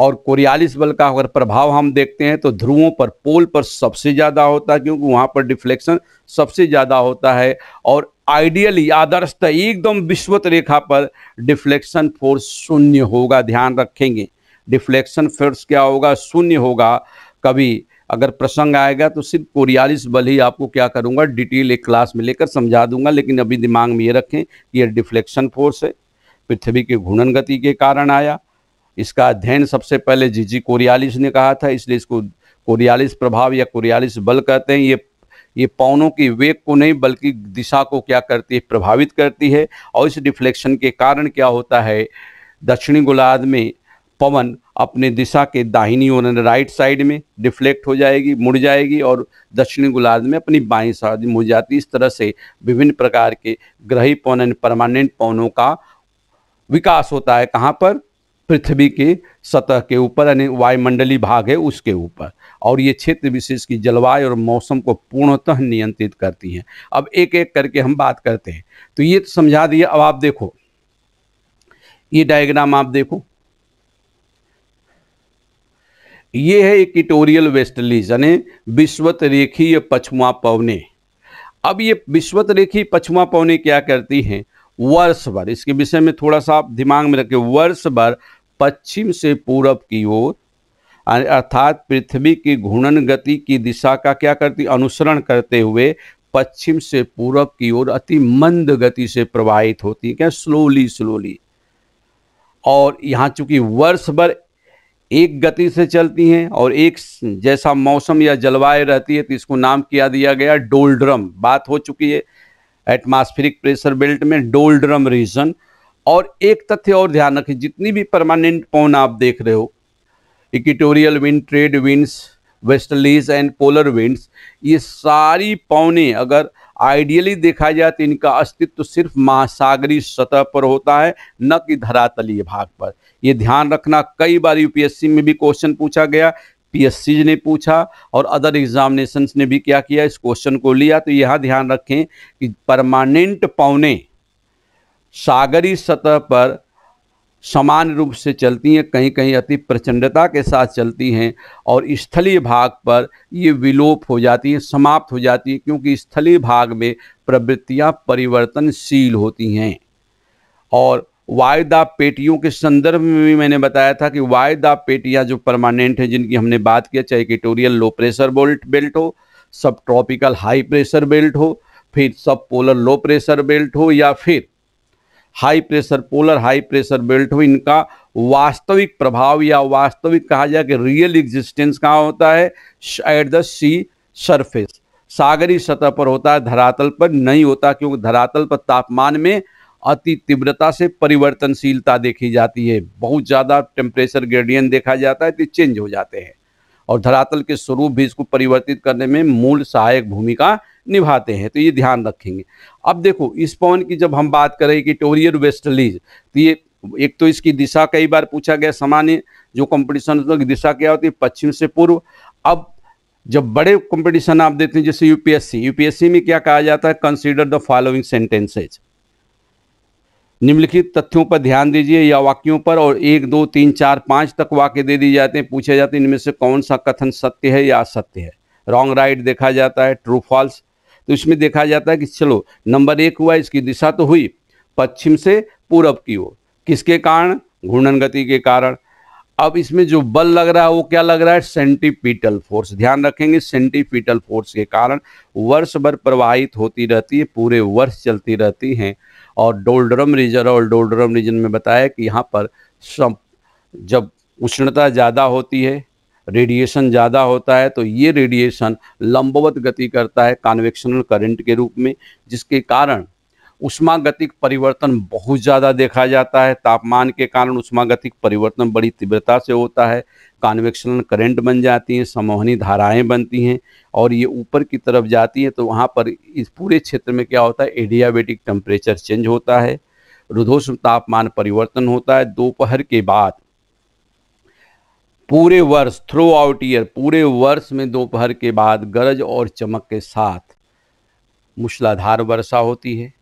और कोरियालिस बल का अगर प्रभाव हम देखते हैं तो ध्रुवों पर पोल पर सबसे ज़्यादा होता है क्योंकि वहाँ पर डिफ्लेक्शन सबसे ज़्यादा होता है और आइडियली आदर्शतः एकदम विश्वत रेखा पर डिफ्लेक्शन फोर्स शून्य होगा ध्यान रखेंगे डिफ्लेक्शन फोर्स क्या होगा शून्य होगा कभी अगर प्रसंग आएगा तो सिर्फ कोरियालिस बल ही आपको क्या करूंगा डिटेल एक क्लास में लेकर समझा दूंगा लेकिन अभी दिमाग में ये रखें कि यह डिफ्लेक्शन फोर्स है पृथ्वी के घूर्णन गति के कारण आया इसका अध्ययन सबसे पहले जीजी कोरियालिस ने कहा था इसलिए इसको कोरियालिस प्रभाव या कोरियालिस बल कहते हैं ये ये पवनों के वेग को नहीं बल्कि दिशा को क्या करती है प्रभावित करती है और इस डिफ्लेक्शन के कारण क्या होता है दक्षिणी गोलार्ध में पवन अपने दिशा के दाहिनी ओर राइट साइड में डिफ्लेक्ट हो जाएगी मुड़ जाएगी और दक्षिणी गोलार्ध में अपनी बाएं साइड मुड़ जाती इस तरह से विभिन्न प्रकार के ग्रही पवन परमानेंट पवनों का विकास होता है कहाँ पर पृथ्वी के सतह के ऊपर यानी वायुमंडली भाग है उसके ऊपर और ये क्षेत्र विशेष की जलवायु और मौसम को पूर्णतः नियंत्रित करती हैं अब एक एक करके हम बात करते हैं तो ये तो समझा दिया अब आप देखो ये डायग्राम आप देखो ये है इक्विटोरियल वेस्टलीज यानी विश्वत रेखी पछुआ पवने अब ये विश्वत रेखी पछुआ पवने क्या करती हैं वर्ष भर इसके विषय में थोड़ा सा आप दिमाग में रखें वर्ष भर पश्चिम से पूरब की ओर अर्थात पृथ्वी की घूर्णन गति की दिशा का क्या करती अनुसरण करते हुए पश्चिम से पूरब की ओर अति मंद गति से प्रवाहित होती है क्या स्लोली स्लोली और यहाँ चूंकि वर्ष भर एक गति से चलती हैं और एक जैसा मौसम या जलवायु रहती है तो इसको नाम किया दिया गया डोल्ड्रम बात हो चुकी है एटमॉस्फेरिक प्रेशर बेल्ट में डोल्ड्रम रीजन और एक तथ्य और ध्यान रखें जितनी भी परमानेंट पौन आप देख रहे हो equatorial wind trade winds westerlies and polar winds ये सारी पौने अगर आइडियली देखा जाए तो इनका अस्तित्व सिर्फ महासागरीय सतह पर होता है न कि धरातलीय भाग पर ये ध्यान रखना कई बार यूपीएससी में भी क्वेश्चन पूछा गया पीएससी ने पूछा और अदर एग्जामिनेशंस ने भी क्या किया इस क्वेश्चन को लिया तो यहाँ ध्यान रखें कि परमानेंट पौने सागरी सतह पर समान रूप से चलती हैं कहीं कहीं अति प्रचंडता के साथ चलती हैं और स्थलीय भाग पर ये विलोप हो जाती हैं समाप्त हो जाती हैं क्योंकि स्थलीय भाग में प्रवृत्तियां परिवर्तनशील होती हैं और वायुदा पेटियों के संदर्भ में भी मैंने बताया था कि वायुदा पेटियां जो परमानेंट हैं जिनकी हमने बात किया चाहे equatorial low pressure bolt belt हो subtropical high pressure belt हो फिर सब पोलर लो प्रेशर बेल्ट हो या फिर high pressure polar high pressure belt हो इनका वास्तविक प्रभाव या वास्तविक कहा जाए कि रियल एग्जिस्टेंस कहाँ होता है एट द सी सरफेस सागरी सतह पर होता है धरातल पर नहीं होता क्योंकि धरातल पर तापमान में अति तीव्रता से परिवर्तनशीलता देखी जाती है बहुत ज़्यादा टेम्परेचर ग्रेडियंट देखा जाता है तो चेंज हो जाते हैं और धरातल के स्वरूप भी इसको परिवर्तित करने में मूल सहायक भूमिका निभाते हैं तो ये ध्यान रखेंगे अब देखो इस पवन की जब हम बात करें कि टोरियर वेस्टलीज तो ये एक तो इसकी दिशा कई बार पूछा गया सामान्य जो कॉम्पिटिशन तो दिशा क्या होती है पश्चिम से पूर्व अब जब बड़े कंपटीशन आप देते हैं जैसे यूपीएससी यूपीएससी में क्या कहा जाता है कंसीडर द फॉलोइंग सेंटेंसेज निम्नलिखित तथ्यों पर ध्यान दीजिए या वाक्यों पर और एक दो तीन चार पाँच तक वाक्य दे दिए जाते हैं पूछे जाते हैं इनमें से कौन सा कथन सत्य है या असत्य है रॉन्ग राइट देखा जाता है ट्रू फॉल्स तो इसमें देखा जाता है कि चलो नंबर एक हुआ इसकी दिशा तो हुई पश्चिम से पूरब की ओर किसके कारण घूर्णन गति के कारण अब इसमें जो बल लग रहा है वो क्या लग रहा है सेंटीपीटल फोर्स ध्यान रखेंगे सेंटीपीटल फोर्स के कारण वर्ष भर प्रवाहित होती रहती है पूरे वर्ष चलती रहती हैं और डोल्ड्रम रीजन और डोल्ड्रम रीजन में बताया कि यहाँ पर जब उष्णता ज़्यादा होती है रेडिएशन ज़्यादा होता है तो ये रेडिएशन लंबवत गति करता है कॉन्वेक्शनल करंट के रूप में जिसके कारण उष्मागतिक परिवर्तन बहुत ज़्यादा देखा जाता है तापमान के कारण उष्मागतिक परिवर्तन बड़ी तीव्रता से होता है कॉन्वेक्शनल करंट बन जाती हैं समोहनी धाराएं बनती हैं और ये ऊपर की तरफ जाती हैं तो वहाँ पर इस पूरे क्षेत्र में क्या होता है एडियाबेटिक टेम्परेचर चेंज होता है रुधोष्ण तापमान परिवर्तन होता है दोपहर के बाद पूरे वर्ष थ्रू आउट ईयर पूरे वर्ष में दोपहर के बाद गरज और चमक के साथ मूसलाधार वर्षा होती है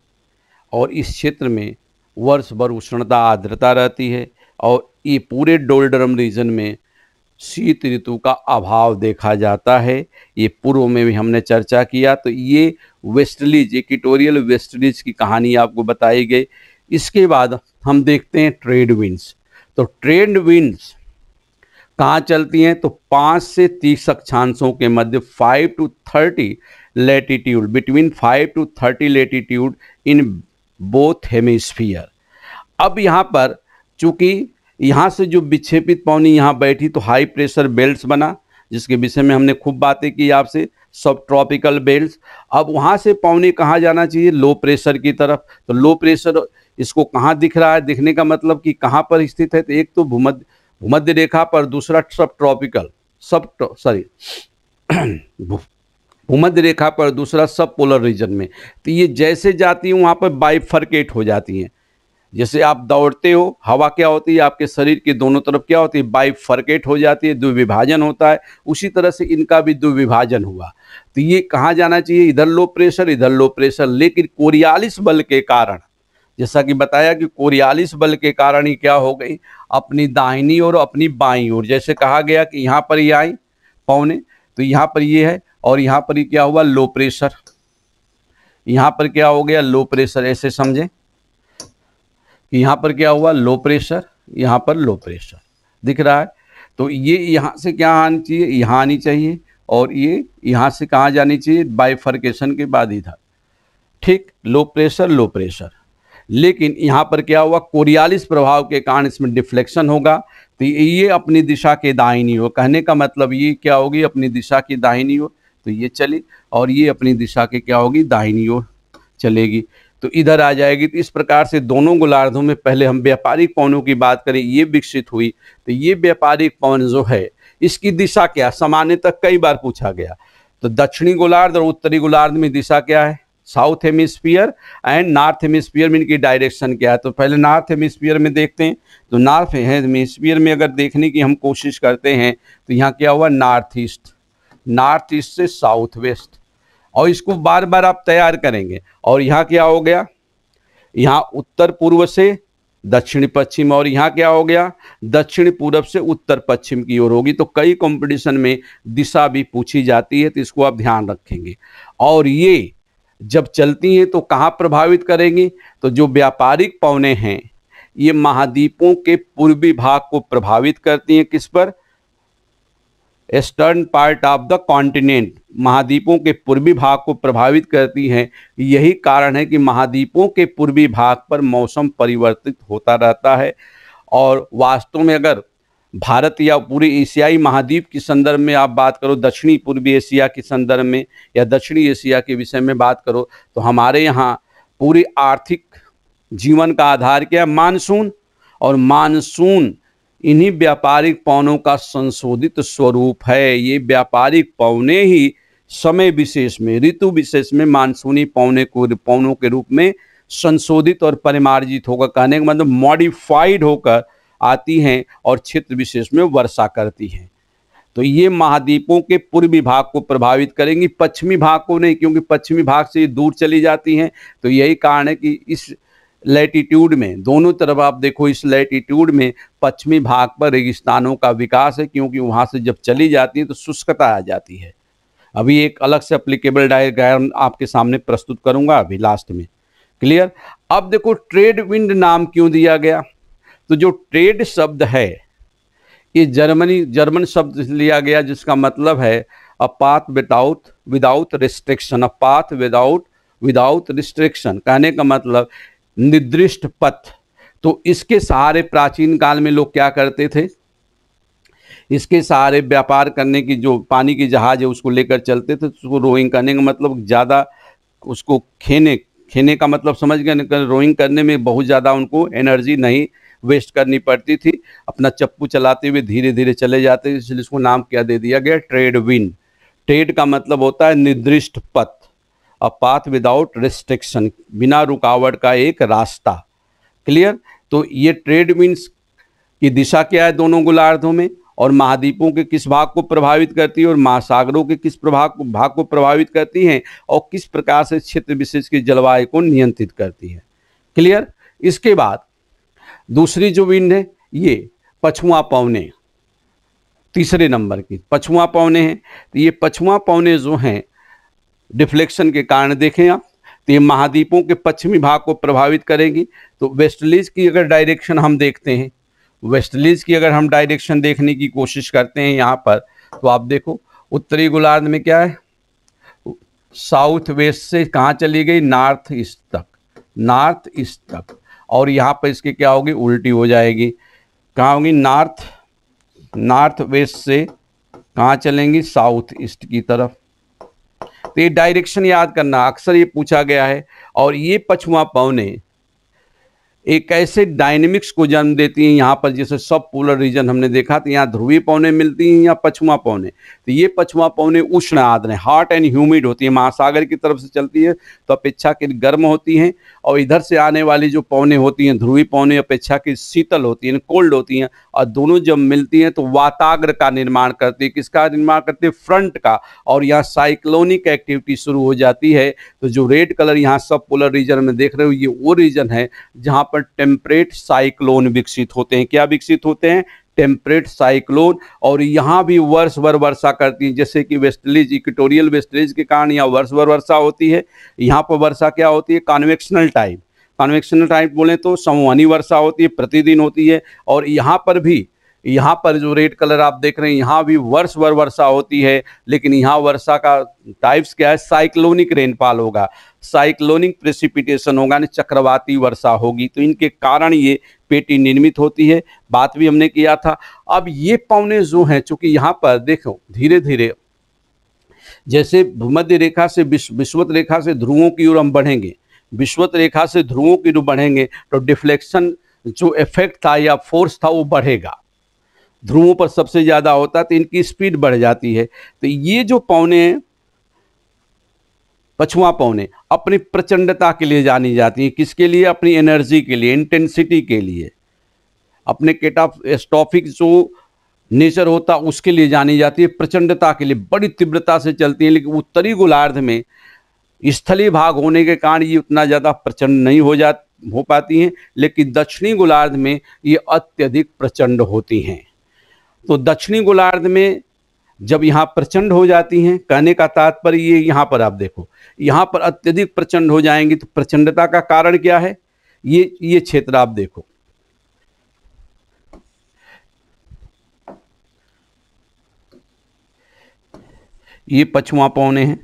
और इस क्षेत्र में वर्ष भर उष्णता आर्द्रता रहती है और ये पूरे डोलडरम रीजन में शीत ऋतु का अभाव देखा जाता है ये पूर्व में भी हमने चर्चा किया तो ये वेस्टलीज इक्टोरियल वेस्टलीज की कहानी आपको बताई गई इसके बाद हम देखते हैं ट्रेड विंड्स तो ट्रेड विंड्स कहाँ चलती हैं तो पाँच से तीस अक्षांशों के मध्य five to thirty latitude between five to thirty latitude in both hemisphere अब यहाँ पर चूंकि यहाँ से जो विक्षेपित पौनी यहाँ बैठी तो हाई प्रेशर बेल्ट्स बना जिसके विषय में हमने खूब बातें की आपसे सब ट्रॉपिकल बेल्ट अब वहाँ से पौने कहाँ जाना चाहिए लो प्रेशर की तरफ तो लो प्रेशर इसको कहाँ दिख रहा है दिखने का मतलब कि कहाँ पर स्थित है तो एक तो भूमध्य भूमध्य रेखा पर दूसरा सब ट्रॉपिकल सब सॉरी भूमध्य रेखा पर दूसरा सब पोलर रीजन में तो ये जैसे जाती हैं वहाँ पर बाइफर्केट हो जाती हैं जैसे आप दौड़ते हो हवा क्या होती है आपके शरीर के दोनों तरफ क्या होती है बाइफर्केट हो जाती है द्विविभाजन होता है उसी तरह से इनका भी द्विविभाजन हुआ तो ये कहाँ जाना चाहिए इधर लो प्रेशर इधर लो प्रेशर लेकिन कोरियालिस बल के कारण जैसा कि बताया कि कोरियालिस बल के कारण ही क्या हो गई अपनी दाहिनी और अपनी बाई और जैसे कहा गया कि यहाँ पर ये आई पौने तो यहाँ पर ये है और यहाँ पर ही क्या हुआ लो प्रेशर यहाँ पर क्या हो गया लो प्रेशर ऐसे समझें कि यहाँ पर क्या हुआ लो प्रेशर यहाँ पर लो प्रेशर दिख रहा है तो ये यहाँ से क्या आनी चाहिए यहाँ आनी चाहिए और ये यहाँ से कहा जानी चाहिए बाइफर्केशन के बाद इधर ठीक लो प्रेशर लो प्रेशर लेकिन यहाँ पर क्या हुआ कोरियालिस प्रभाव के कारण इसमें डिफ्लेक्शन होगा तो ये अपनी दिशा के दाहिनी हो कहने का मतलब ये क्या होगी अपनी दिशा की दाहिनी हो तो ये चली और ये अपनी दिशा के क्या होगी दाहिनी ओर चलेगी तो इधर आ जाएगी तो इस प्रकार से दोनों गोलार्धों में पहले हम व्यापारिक पवनों की बात करें ये विकसित हुई तो ये व्यापारिक पवन जो है इसकी दिशा क्या सामान्यतः कई बार पूछा गया तो दक्षिणी गोलार्ध और उत्तरी गोलार्ध में दिशा क्या है south hemisphere and north hemisphere में इनकी डायरेक्शन क्या है तो पहले नॉर्थ हेमिस्फीयर में देखते हैं तो नॉर्थ हेमिस्फीयर में अगर देखने की हम कोशिश करते हैं तो यहाँ क्या हुआ नॉर्थ ईस्ट नॉर्थ ईस्ट से साउथ वेस्ट और इसको बार बार आप तैयार करेंगे और यहाँ क्या हो गया यहाँ उत्तर पूर्व से दक्षिण पश्चिम और यहाँ क्या हो गया दक्षिण पूर्व से उत्तर पश्चिम की ओर होगी तो कई कंपटीशन में दिशा भी पूछी जाती है तो इसको आप ध्यान रखेंगे और ये जब चलती हैं तो कहाँ प्रभावित करेंगी तो जो व्यापारिक पौने हैं ये महाद्वीपों के पूर्वी भाग को प्रभावित करती हैं किस पर eastern part of the continent महाद्वीपों के पूर्वी भाग को प्रभावित करती हैं यही कारण है कि महाद्वीपों के पूर्वी भाग पर मौसम परिवर्तित होता रहता है और वास्तव में अगर भारत या पूरे एशियाई महाद्वीप के संदर्भ में आप बात करो दक्षिणी पूर्वी एशिया के संदर्भ में या दक्षिणी एशिया के विषय में बात करो तो हमारे यहाँ पूरी आर्थिक जीवन का आधार क्या मानसून और मानसून इन्हीं व्यापारिक पौनों का संशोधित स्वरूप है ये व्यापारिक पौने ही समय विशेष में ऋतु विशेष में मानसूनी पौने को पौनों के रूप में संशोधित और परिमार्जित होकर कहने का मतलब मॉडिफाइड होकर आती हैं और क्षेत्र विशेष में वर्षा करती हैं तो ये महाद्वीपों के पूर्वी भाग को प्रभावित करेंगी पश्चिमी भाग को नहीं क्योंकि पश्चिमी भाग से ये दूर चली जाती हैं तो यही कारण है कि इस लैटिट्यूड में दोनों तरफ आप देखो इस लैटिट्यूड में पश्चिमी भाग पर रेगिस्तानों का विकास है क्योंकि वहाँ से जब चली जाती है तो शुष्कता आ जाती है अभी एक अलग से अप्लीकेबल डायग्राम आपके सामने प्रस्तुत करूंगा अभी लास्ट में क्लियर अब देखो ट्रेड विंड नाम क्यों दिया गया तो जो ट्रेड शब्द है ये जर्मनी जर्मन शब्द लिया गया जिसका मतलब है a path without without restriction a path without without restriction कहने का मतलब निर्दिष्ट पथ तो इसके सहारे प्राचीन काल में लोग क्या करते थे इसके सहारे व्यापार करने की जो पानी की जहाज़ है उसको लेकर चलते थे तो उसको रोइंग करने का मतलब ज़्यादा उसको खेने खेने का मतलब समझ गए रोइंग करने में बहुत ज़्यादा उनको एनर्जी नहीं वेस्ट करनी पड़ती थी अपना चप्पू चलाते हुए धीरे धीरे चले जाते इसलिए इसको नाम क्या दे दिया गया ट्रेड विन ट्रेड का मतलब होता है निर्दिष्ट पथ अ पाथ विदाउट रिस्ट्रिक्शन बिना रुकावट का एक रास्ता क्लियर तो ये ट्रेड मीन्स की दिशा क्या है दोनों गोलार्धों में और महाद्वीपों के किस भाग को प्रभावित करती है और महासागरों के किस प्रभाग को भाग को प्रभावित करती हैं और किस प्रकार से क्षेत्र विशेष की जलवायु को नियंत्रित करती है क्लियर इसके बाद दूसरी जो विंड है ये पछुआ पौने तीसरे नंबर की पछुआ पौने हैं तो ये पछुआ पौने जो हैं डिफ्लेक्शन के कारण देखें आप तो ये महाद्वीपों के पश्चिमी भाग को प्रभावित करेंगी तो वेस्टलीज की अगर डायरेक्शन हम देखते हैं वेस्टलीज की अगर हम डायरेक्शन देखने की कोशिश करते हैं यहाँ पर तो आप देखो उत्तरी गोलार्ध में क्या है साउथ वेस्ट से कहाँ चली गई नॉर्थ ईस्ट तक नॉर्थ ईस्ट तक और यहाँ पर इसके क्या होगी उल्टी हो जाएगी कहाँ होगी नॉर्थ नॉर्थ वेस्ट से कहाँ चलेंगी साउथ ईस्ट की तरफ तो ये डायरेक्शन याद करना अक्सर ये पूछा गया है और ये पछुआ पौने एक ऐसे डायनेमिक्स को जन्म देती हैं यहाँ पर जैसे सब पोलर रीजन हमने देखा तो यहाँ ध्रुवीय पौने मिलती हैं या पछुआ पौने तो ये पछुआ पौने उष्ण आदर हॉट एंड ह्यूमिड होती है महासागर की तरफ से चलती है तो अपेक्षाकृत गर्म होती हैं और इधर से आने वाली जो पौने होती हैं ध्रुवीय पौने अपेक्षाकृत शीतल होती हैं कोल्ड होती हैं और दोनों जब मिलती हैं तो वाताग्र का निर्माण करती है किसका निर्माण करती है फ्रंट का और यहाँ साइक्लोनिक एक्टिविटी शुरू हो जाती है तो जो रेड कलर यहाँ सब पोलर रीजन में देख रहे हो ये वो रीजन है जहाँ पर टेम्परेट साइक्लोन विकसित होते हैं क्या विकसित होते हैं टेम्परेट साइक्लोन और यहाँ भी वर्ष भर वर्षा करती है जैसे कि वेस्टलीज इक्वेटोरियल वेस्टलीज के कारण यहाँ वर्ष भर वर्षा होती है यहाँ पर वर्षा क्या होती है कॉन्वेक्शनल टाइप कॉन्वेक्शनल टाइप बोले तो समूहनी वर्षा होती है प्रतिदिन होती है और यहाँ पर भी यहाँ पर जो रेड कलर आप देख रहे हैं यहाँ भी वर्ष भर वर्षा होती है लेकिन यहाँ वर्षा का टाइप्स क्या है साइक्लोनिक रेनफॉल होगा साइक्लोनिक प्रेसिपिटेशन होगा यानी चक्रवाती वर्षा होगी तो इनके कारण ये पेटी निर्मित होती है बात भी हमने किया था अब ये पौने जो हैं चूंकि यहाँ पर देखो धीरे धीरे जैसे भूमध्य रेखा से विश्व विश्वत रेखा से ध्रुवों की ओर हम बढ़ेंगे विश्वत रेखा से ध्रुवों की ओर बढ़ेंगे तो डिफ्लेक्शन जो इफेक्ट था या फोर्स था वो बढ़ेगा ध्रुवों पर सबसे ज़्यादा होता है तो इनकी स्पीड बढ़ जाती है तो ये जो पौने पछुआ पौने अपनी प्रचंडता के लिए जानी जाती हैं किसके लिए अपनी एनर्जी के लिए इंटेंसिटी के लिए अपने केटाफ स्टॉफिक जो नेचर होता उसके लिए जानी जाती है प्रचंडता के लिए बड़ी तीव्रता से चलती है लेकिन उत्तरी गोलार्ध में स्थलीय भाग होने के कारण ये उतना ज़्यादा प्रचंड नहीं हो जा हो पाती हैं लेकिन दक्षिणी गोलार्ध में ये अत्यधिक प्रचंड होती हैं तो दक्षिणी गोलार्ध में जब यहाँ प्रचंड हो जाती हैं कहने का तात्पर्य ये यहाँ पर आप देखो यहाँ पर अत्यधिक प्रचंड हो जाएंगी तो प्रचंडता का कारण क्या है ये ये क्षेत्र आप देखो ये पछुआ पौने हैं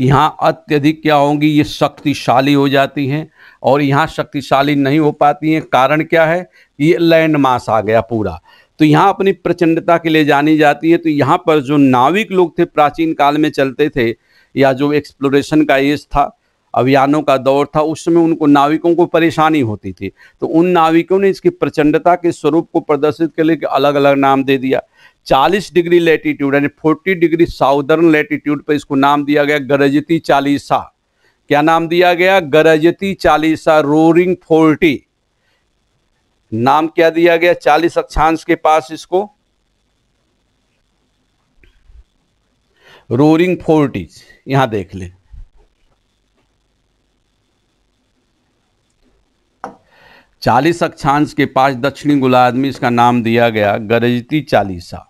यहाँ अत्यधिक क्या होंगी ये शक्तिशाली हो जाती हैं और यहाँ शक्तिशाली नहीं हो पाती हैं कारण क्या है ये लैंड मास आ गया पूरा तो यहाँ अपनी प्रचंडता के लिए जानी जाती है तो यहाँ पर जो नाविक लोग थे प्राचीन काल में चलते थे या जो एक्सप्लोरेशन का एज था अभियानों का दौर था उस समय उनको नाविकों को परेशानी होती थी तो उन नाविकों ने इसकी प्रचंडता के स्वरूप को प्रदर्शित करने के अलग अलग नाम दे दिया 40 डिग्री लेटीट्यूड यानी 40 डिग्री साउदर्न लेटीट्यूड पर इसको नाम दिया गया गरजती चालीसा क्या नाम दिया गया गरजती चालीसा रोरिंग फोर्टी नाम क्या दिया गया चालीस अक्षांश के पास इसको रोरिंग फोर्टीज यहां देख लें चालीस अक्षांश के पास दक्षिणी गोलार्ध में इसका नाम दिया गया गरजती चालीसा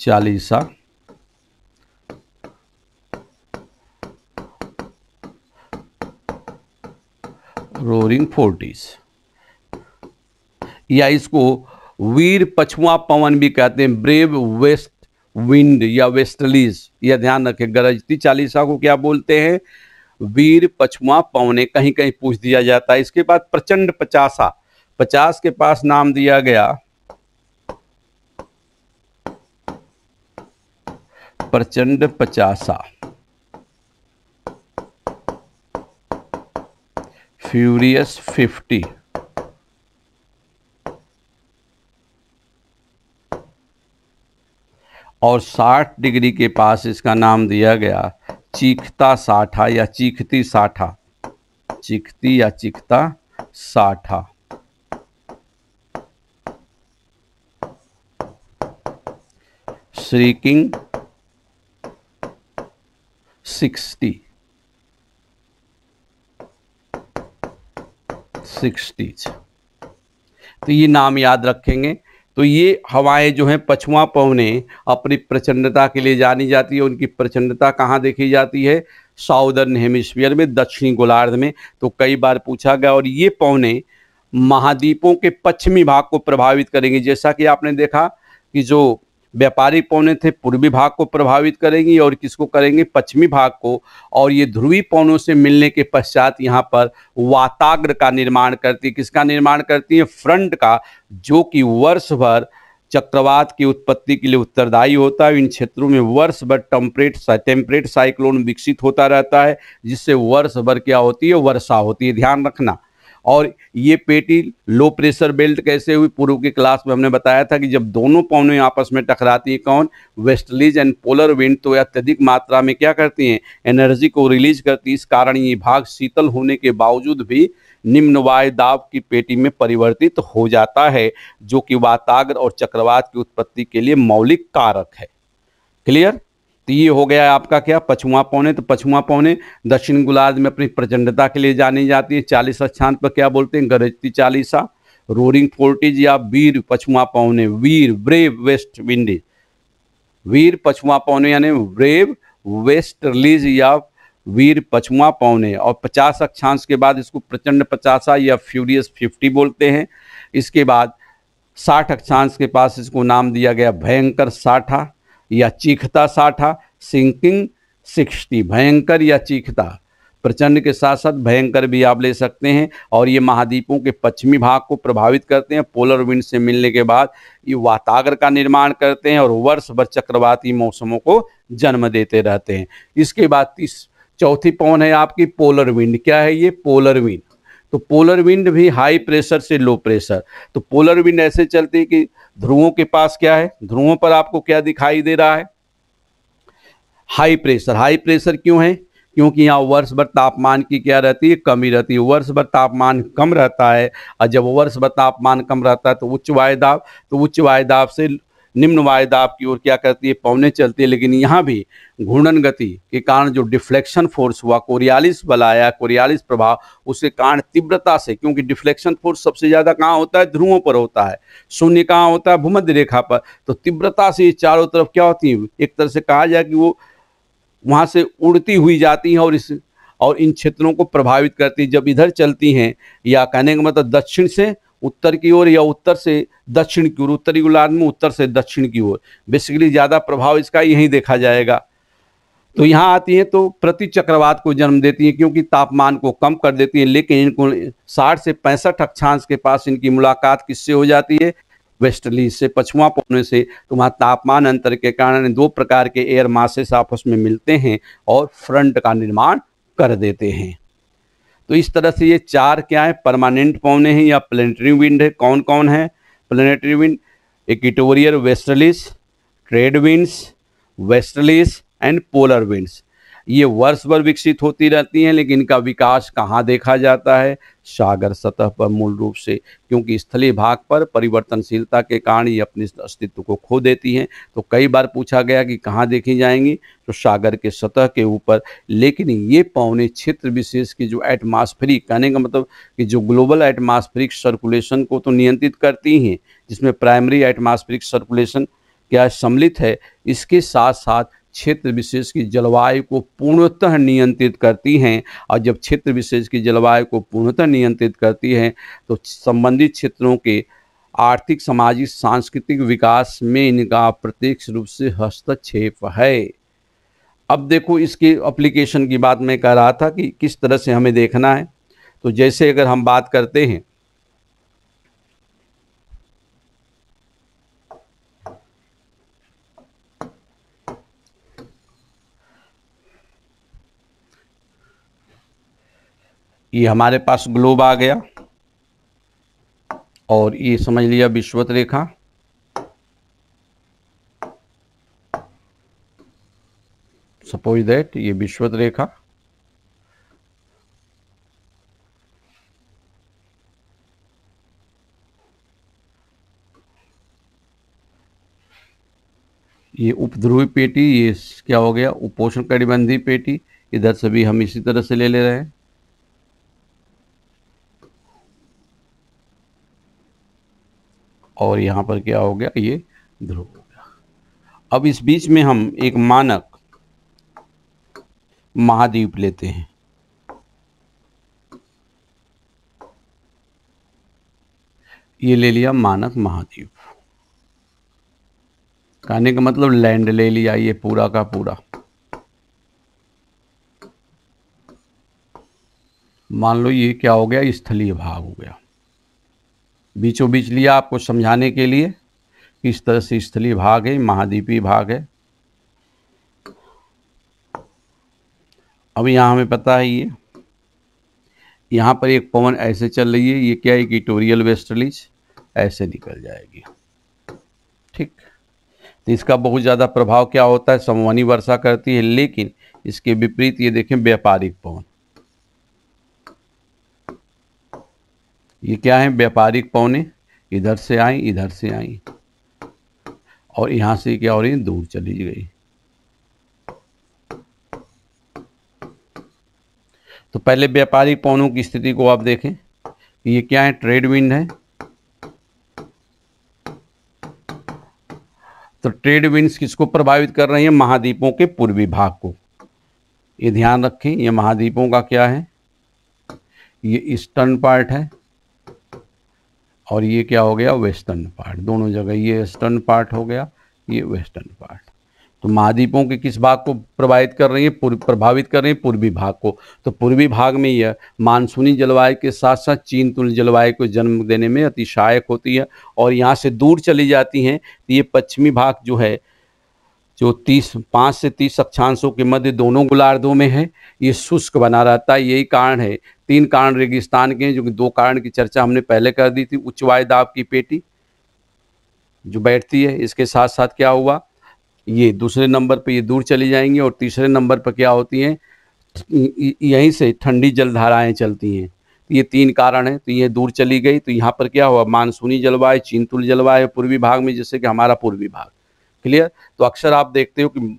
चालीसा रोरिंग फोर्टीज या इसको वीर पछुआ पवन भी कहते हैं ब्रेव वेस्ट विंड या वेस्टलीज या ध्यान रखें गरजती चालीसा को क्या बोलते हैं वीर पछुआ पवने कहीं कहीं पूछ दिया जाता है इसके बाद प्रचंड पचासा पचास के पास नाम दिया गया प्रचंड पचासा फ्यूरियस फिफ्टी और 60 डिग्री के पास इसका नाम दिया गया चीखता साठा या चीखती साठा चीखती या चीखता साठा श्रीकिंग सिक्सटी सिक्सटीज तो ये नाम याद रखेंगे तो ये हवाएं जो हैं पछुआ पवने अपनी प्रचंडता के लिए जानी जाती है उनकी प्रचंडता कहाँ देखी जाती है साउदर्न हेमिस्फीयर में दक्षिणी गोलार्ध में तो कई बार पूछा गया और ये पवने महाद्वीपों के पश्चिमी भाग को प्रभावित करेंगे जैसा कि आपने देखा कि जो व्यापारिक पौने थे पूर्वी भाग को प्रभावित करेंगी और किसको करेंगे पश्चिमी भाग को और ये ध्रुवी पौनों से मिलने के पश्चात यहाँ पर वाताग्र का निर्माण करती है किसका निर्माण करती है फ्रंट का जो कि वर्ष भर चक्रवात की उत्पत्ति के लिए उत्तरदायी होता है इन क्षेत्रों में वर्ष भर टम्परेट टेम्परेट साइक्लोन विकसित होता रहता है जिससे वर्ष भर क्या होती है वर्षा होती है ध्यान रखना और ये पेटी लो प्रेशर बेल्ट कैसे हुई पूर्व की क्लास में हमने बताया था कि जब दोनों पौने आपस में टकराती हैं कौन वेस्टलीज एंड पोलर विंड तो अत्यधिक मात्रा में क्या करती हैं एनर्जी को रिलीज करती इस कारण ये भाग शीतल होने के बावजूद भी निम्न वायु दाब की पेटी में परिवर्तित तो हो जाता है जो कि वाताग्र और चक्रवात की उत्पत्ति के लिए मौलिक कारक है क्लियर तो ये हो गया आपका क्या पछुआ पौने तो पछुआ पौने दक्षिण गोलार्ध में अपनी प्रचंडता के लिए जानी जाती है चालीस स्थान पर क्या बोलते हैं गरजती चालीसा रोरिंग फोर्टीज या वीर पछुआ पौने वीर ब्रेव वेस्ट विंडीज वीर पछुआ पौने यानी ब्रेव वेस्ट रिलीज या वीर पछुआ पौने और पचास अक्षांश के बाद इसको प्रचंड पचासा या फ्यूरियस फिफ्टी बोलते हैं इसके बाद साठ अक्षांश के पास इसको नाम दिया गया भयंकर साठा या चीखता साठा सिंकिंग सिक्सटी भयंकर या चीखता प्रचंड के साथ साथ भयंकर भी आप ले सकते हैं और ये महाद्वीपों के पश्चिमी भाग को प्रभावित करते हैं पोलर विंड से मिलने के बाद ये वातागर का निर्माण करते हैं और वर्ष भर चक्रवाती मौसमों को जन्म देते रहते हैं इसके बाद तीस चौथी पवन है आपकी पोलर विंड क्या है ये पोलर विंड तो पोलर विंड भी हाई प्रेशर से लो प्रेशर तो पोलर विंड ऐसे चलती है कि ध्रुवों के पास क्या है ध्रुवों पर आपको क्या दिखाई दे रहा है हाई प्रेशर हाई प्रेशर क्यों है क्योंकि यहाँ वर्ष भर तापमान की क्या रहती है कमी रहती है वर्ष भर तापमान कम रहता है और जब वर्ष भर तापमान कम रहता है तो उच्च वायु दाब तो उच्च वायु दाब से निम्न वायदा आपकी ओर क्या करती है पौने चलती है लेकिन यहाँ भी घूर्णन गति के कारण जो डिफ्लेक्शन फोर्स हुआ कोरियालिस बल आया कोरियालिस प्रभाव उसके कारण तीव्रता से क्योंकि डिफ्लेक्शन फोर्स सबसे ज़्यादा कहाँ होता है ध्रुवों पर होता है शून्य कहाँ होता है भूमध्य रेखा पर तो तीव्रता से ये चारों तरफ क्या होती है एक तरह से कहा जाए कि वो वहाँ से उड़ती हुई जाती हैं और इस और इन क्षेत्रों को प्रभावित करती जब इधर चलती हैं या कहने का मतलब दक्षिण से उत्तर की ओर या उत्तर से दक्षिण की ओर उत्तरी गोलार्ध में उत्तर से दक्षिण की ओर बेसिकली ज़्यादा प्रभाव इसका यहीं देखा जाएगा तो यहाँ आती हैं तो प्रति चक्रवात को जन्म देती हैं क्योंकि तापमान को कम कर देती हैं लेकिन इनको साठ से पैंसठ अक्षांश के पास इनकी मुलाकात किससे हो जाती है वेस्टली से पछुआ पौने से तो वहाँ तापमान अंतर के कारण दो प्रकार के एयर मासेस आपस में मिलते हैं और फ्रंट का निर्माण कर देते हैं तो इस तरह से ये चार क्या है परमानेंट पौने हैं या प्लेनेटरी विंड है कौन कौन है planetary wind equatorial westerlies trade winds westerlies and polar winds ये वर्ष भर विकसित होती रहती हैं लेकिन इनका विकास कहाँ देखा जाता है सागर सतह पर मूल रूप से क्योंकि स्थलीय भाग पर परिवर्तनशीलता के कारण ये अपने अस्तित्व को खो देती हैं तो कई बार पूछा गया कि कहाँ देखी जाएंगी तो सागर के सतह के ऊपर लेकिन ये पौने क्षेत्र विशेष की जो एटमॉस्फेरिक कहने का मतलब कि जो ग्लोबल एटमॉस्फेरिक सर्कुलेशन को तो नियंत्रित करती हैं जिसमें प्राइमरी एटमॉस्फेरिक सर्कुलेशन क्या सम्मिलित है इसके साथ साथ क्षेत्र विशेष की जलवायु को पूर्णतः नियंत्रित करती हैं और जब क्षेत्र विशेष की जलवायु को पूर्णतः नियंत्रित करती हैं तो संबंधित क्षेत्रों के आर्थिक सामाजिक सांस्कृतिक विकास में इनका प्रत्यक्ष रूप से हस्तक्षेप है अब देखो इसके अप्लीकेशन की बात मैं कह रहा था कि किस तरह से हमें देखना है तो जैसे अगर हम बात करते हैं ये हमारे पास ग्लोब आ गया और ये समझ लिया विश्वत रेखा सपोज दैट ये विश्वत रेखा ये उपध्रुवी पेटी ये क्या हो गया उपोषण कटिबंधी पेटी इधर से भी हम इसी तरह से ले ले रहे हैं और यहाँ पर क्या हो गया ये ध्रुव हो गया अब इस बीच में हम एक मानक महाद्वीप लेते हैं ये ले लिया मानक महाद्वीप कहने का मतलब लैंड ले लिया ये पूरा का पूरा मान लो ये क्या हो गया स्थलीय भाग हो गया बीचों बीच लिया आपको समझाने के लिए कि इस तरह से स्थली भाग है महाद्वीपीय भाग है अब यहाँ हमें पता है ये यहाँ पर एक पवन ऐसे चल रही है ये क्या है इक्वेटोरियल वेस्टर्लीज ऐसे निकल जाएगी ठीक तो इसका बहुत ज़्यादा प्रभाव क्या होता है समवनी वर्षा करती है लेकिन इसके विपरीत ये देखें व्यापारिक पवन ये क्या है व्यापारिक पौने इधर से आई इधर से आई और यहाँ से क्या हो रही है दूर चली गई तो पहले व्यापारिक पौनों की स्थिति को आप देखें ये क्या है ट्रेड विंड है तो ट्रेड विंड किसको प्रभावित कर रही है महाद्वीपों के पूर्वी भाग को ये ध्यान रखें ये महाद्वीपों का क्या है ये ईस्टर्न पार्ट है और ये क्या हो गया वेस्टर्न पार्ट दोनों जगह ये वेस्टर्न पार्ट हो गया ये वेस्टर्न पार्ट तो महाद्वीपों के किस भाग को प्रभावित कर रही है प्रभावित कर रही है पूर्वी भाग को तो पूर्वी भाग में यह मानसूनी जलवायु के साथ साथ चीन तुल जलवायु को जन्म देने में अति सहायक होती है और यहाँ से दूर चली जाती हैं तो ये पश्चिमी भाग जो है जो तीस पाँच से तीस अक्षांशों के मध्य दोनों गोलार्धों में है ये शुष्क बना रहता है यही कारण है तीन कारण रेगिस्तान के हैं जो कि दो कारण की चर्चा हमने पहले कर दी थी उच्च दाब की पेटी जो बैठती है इसके साथ साथ क्या हुआ ये दूसरे नंबर पर ये दूर चली जाएंगी और तीसरे नंबर पर क्या होती हैं यहीं से ठंडी जलधाराएँ चलती हैं तो ये तीन कारण हैं तो ये दूर चली गई तो यहाँ पर क्या हुआ मानसूनी जलवायु चीनतुल जलवायु पूर्वी भाग में जैसे कि हमारा पूर्वी भाग क्लियर तो अक्सर आप देखते हो कि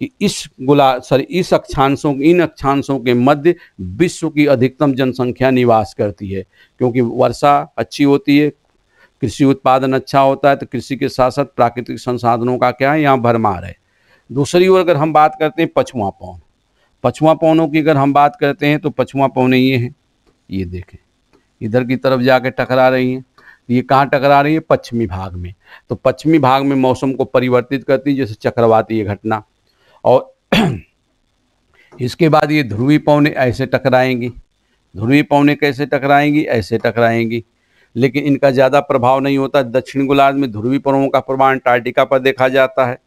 कि इस गुला सॉरी इस अक्षांशों इन अक्षांशों के मध्य विश्व की अधिकतम जनसंख्या निवास करती है क्योंकि वर्षा अच्छी होती है कृषि उत्पादन अच्छा होता है तो कृषि के साथ साथ प्राकृतिक संसाधनों का क्या है यहाँ भरमार है दूसरी ओर अगर हम बात करते हैं पछुआ पौन पछुआ पौनों की अगर हम बात करते हैं तो पछुआ पौने ये हैं ये देखें इधर की तरफ जाके टकरा रही हैं ये कहाँ टकरा रही है पश्चिमी भाग में तो पश्चिमी भाग में मौसम को परिवर्तित करती है जैसे चक्रवाती ये घटना और इसके बाद ये ध्रुवी पौने ऐसे टकराएंगी ध्रुवी पौने कैसे टकराएंगी ऐसे टकराएंगी लेकिन इनका ज़्यादा प्रभाव नहीं होता दक्षिण गोलार्ध में ध्रुवी पवनों का प्रभाव अंटार्कटिका पर देखा जाता है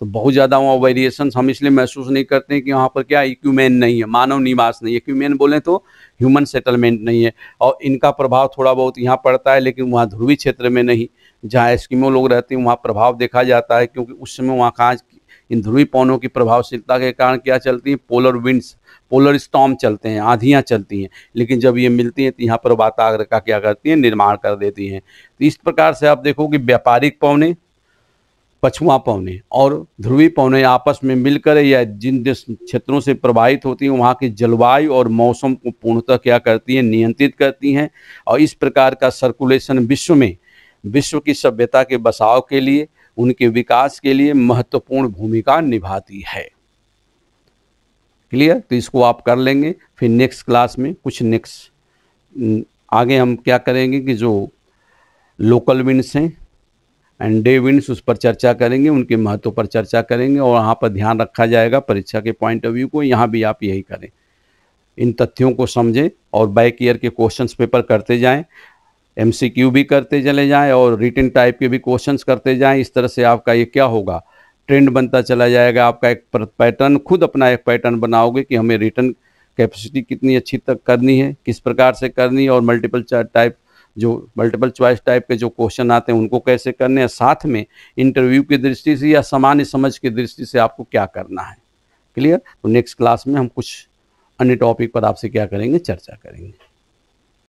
तो बहुत ज़्यादा वहाँ वेरिएशन हम इसलिए महसूस नहीं करते हैं कि वहाँ पर क्या इक्यूमेन नहीं है मानव निवास नहीं है इक्यूमेन बोलें तो ह्यूमन सेटलमेंट नहीं है और इनका प्रभाव थोड़ा बहुत यहाँ पड़ता है लेकिन वहाँ ध्रुवी क्षेत्र में नहीं जहाँ एस्किमो लोग रहते हैं वहाँ प्रभाव देखा जाता है क्योंकि उस समय वहाँ कांच इन ध्रुवी पौनों की प्रभावशीलता के कारण क्या चलती है पोलर विंड्स पोलर स्टॉम चलते हैं आधियाँ चलती हैं लेकिन जब ये मिलती हैं तो यहाँ पर वाताग्र का क्या करती हैं निर्माण कर देती हैं तो इस प्रकार से आप देखो कि व्यापारिक पौने पछुआ पौने और ध्रुवी पौने आपस में मिलकर या जिन देश क्षेत्रों से प्रभावित होती हैं वहाँ की जलवायु और मौसम को पूर्णतः क्या करती हैं नियंत्रित करती हैं और इस प्रकार का सर्कुलेशन विश्व में विश्व की सभ्यता के बसाव के लिए उनके विकास के लिए महत्वपूर्ण भूमिका निभाती है क्लियर तो इसको आप कर लेंगे फिर नेक्स्ट क्लास में कुछ नेक्स्ट आगे हम क्या करेंगे कि जो लोकल विंड्स हैं एंड डे विंड्स उस पर चर्चा करेंगे उनके महत्व पर चर्चा करेंगे और वहाँ पर ध्यान रखा जाएगा परीक्षा के पॉइंट ऑफ व्यू को यहाँ भी आप यही करें इन तथ्यों को समझें और बैक ईयर के क्वेश्चंस पेपर करते जाएं एमसीक्यू भी करते चले जाएं और रिटर्न टाइप के भी क्वेश्चंस करते जाएं इस तरह से आपका ये क्या होगा ट्रेंड बनता चला जाएगा आपका एक पैटर्न खुद अपना एक पैटर्न बनाओगे कि हमें रिटर्न कैपेसिटी कितनी अच्छी तक करनी है किस प्रकार से करनी है और मल्टीपल टाइप जो मल्टीपल चॉइस टाइप के जो क्वेश्चन आते हैं उनको कैसे करने हैं साथ में इंटरव्यू की दृष्टि से या सामान्य समझ की दृष्टि से आपको क्या करना है क्लियर तो नेक्स्ट क्लास में हम कुछ अन्य टॉपिक पर आपसे क्या करेंगे चर्चा करेंगे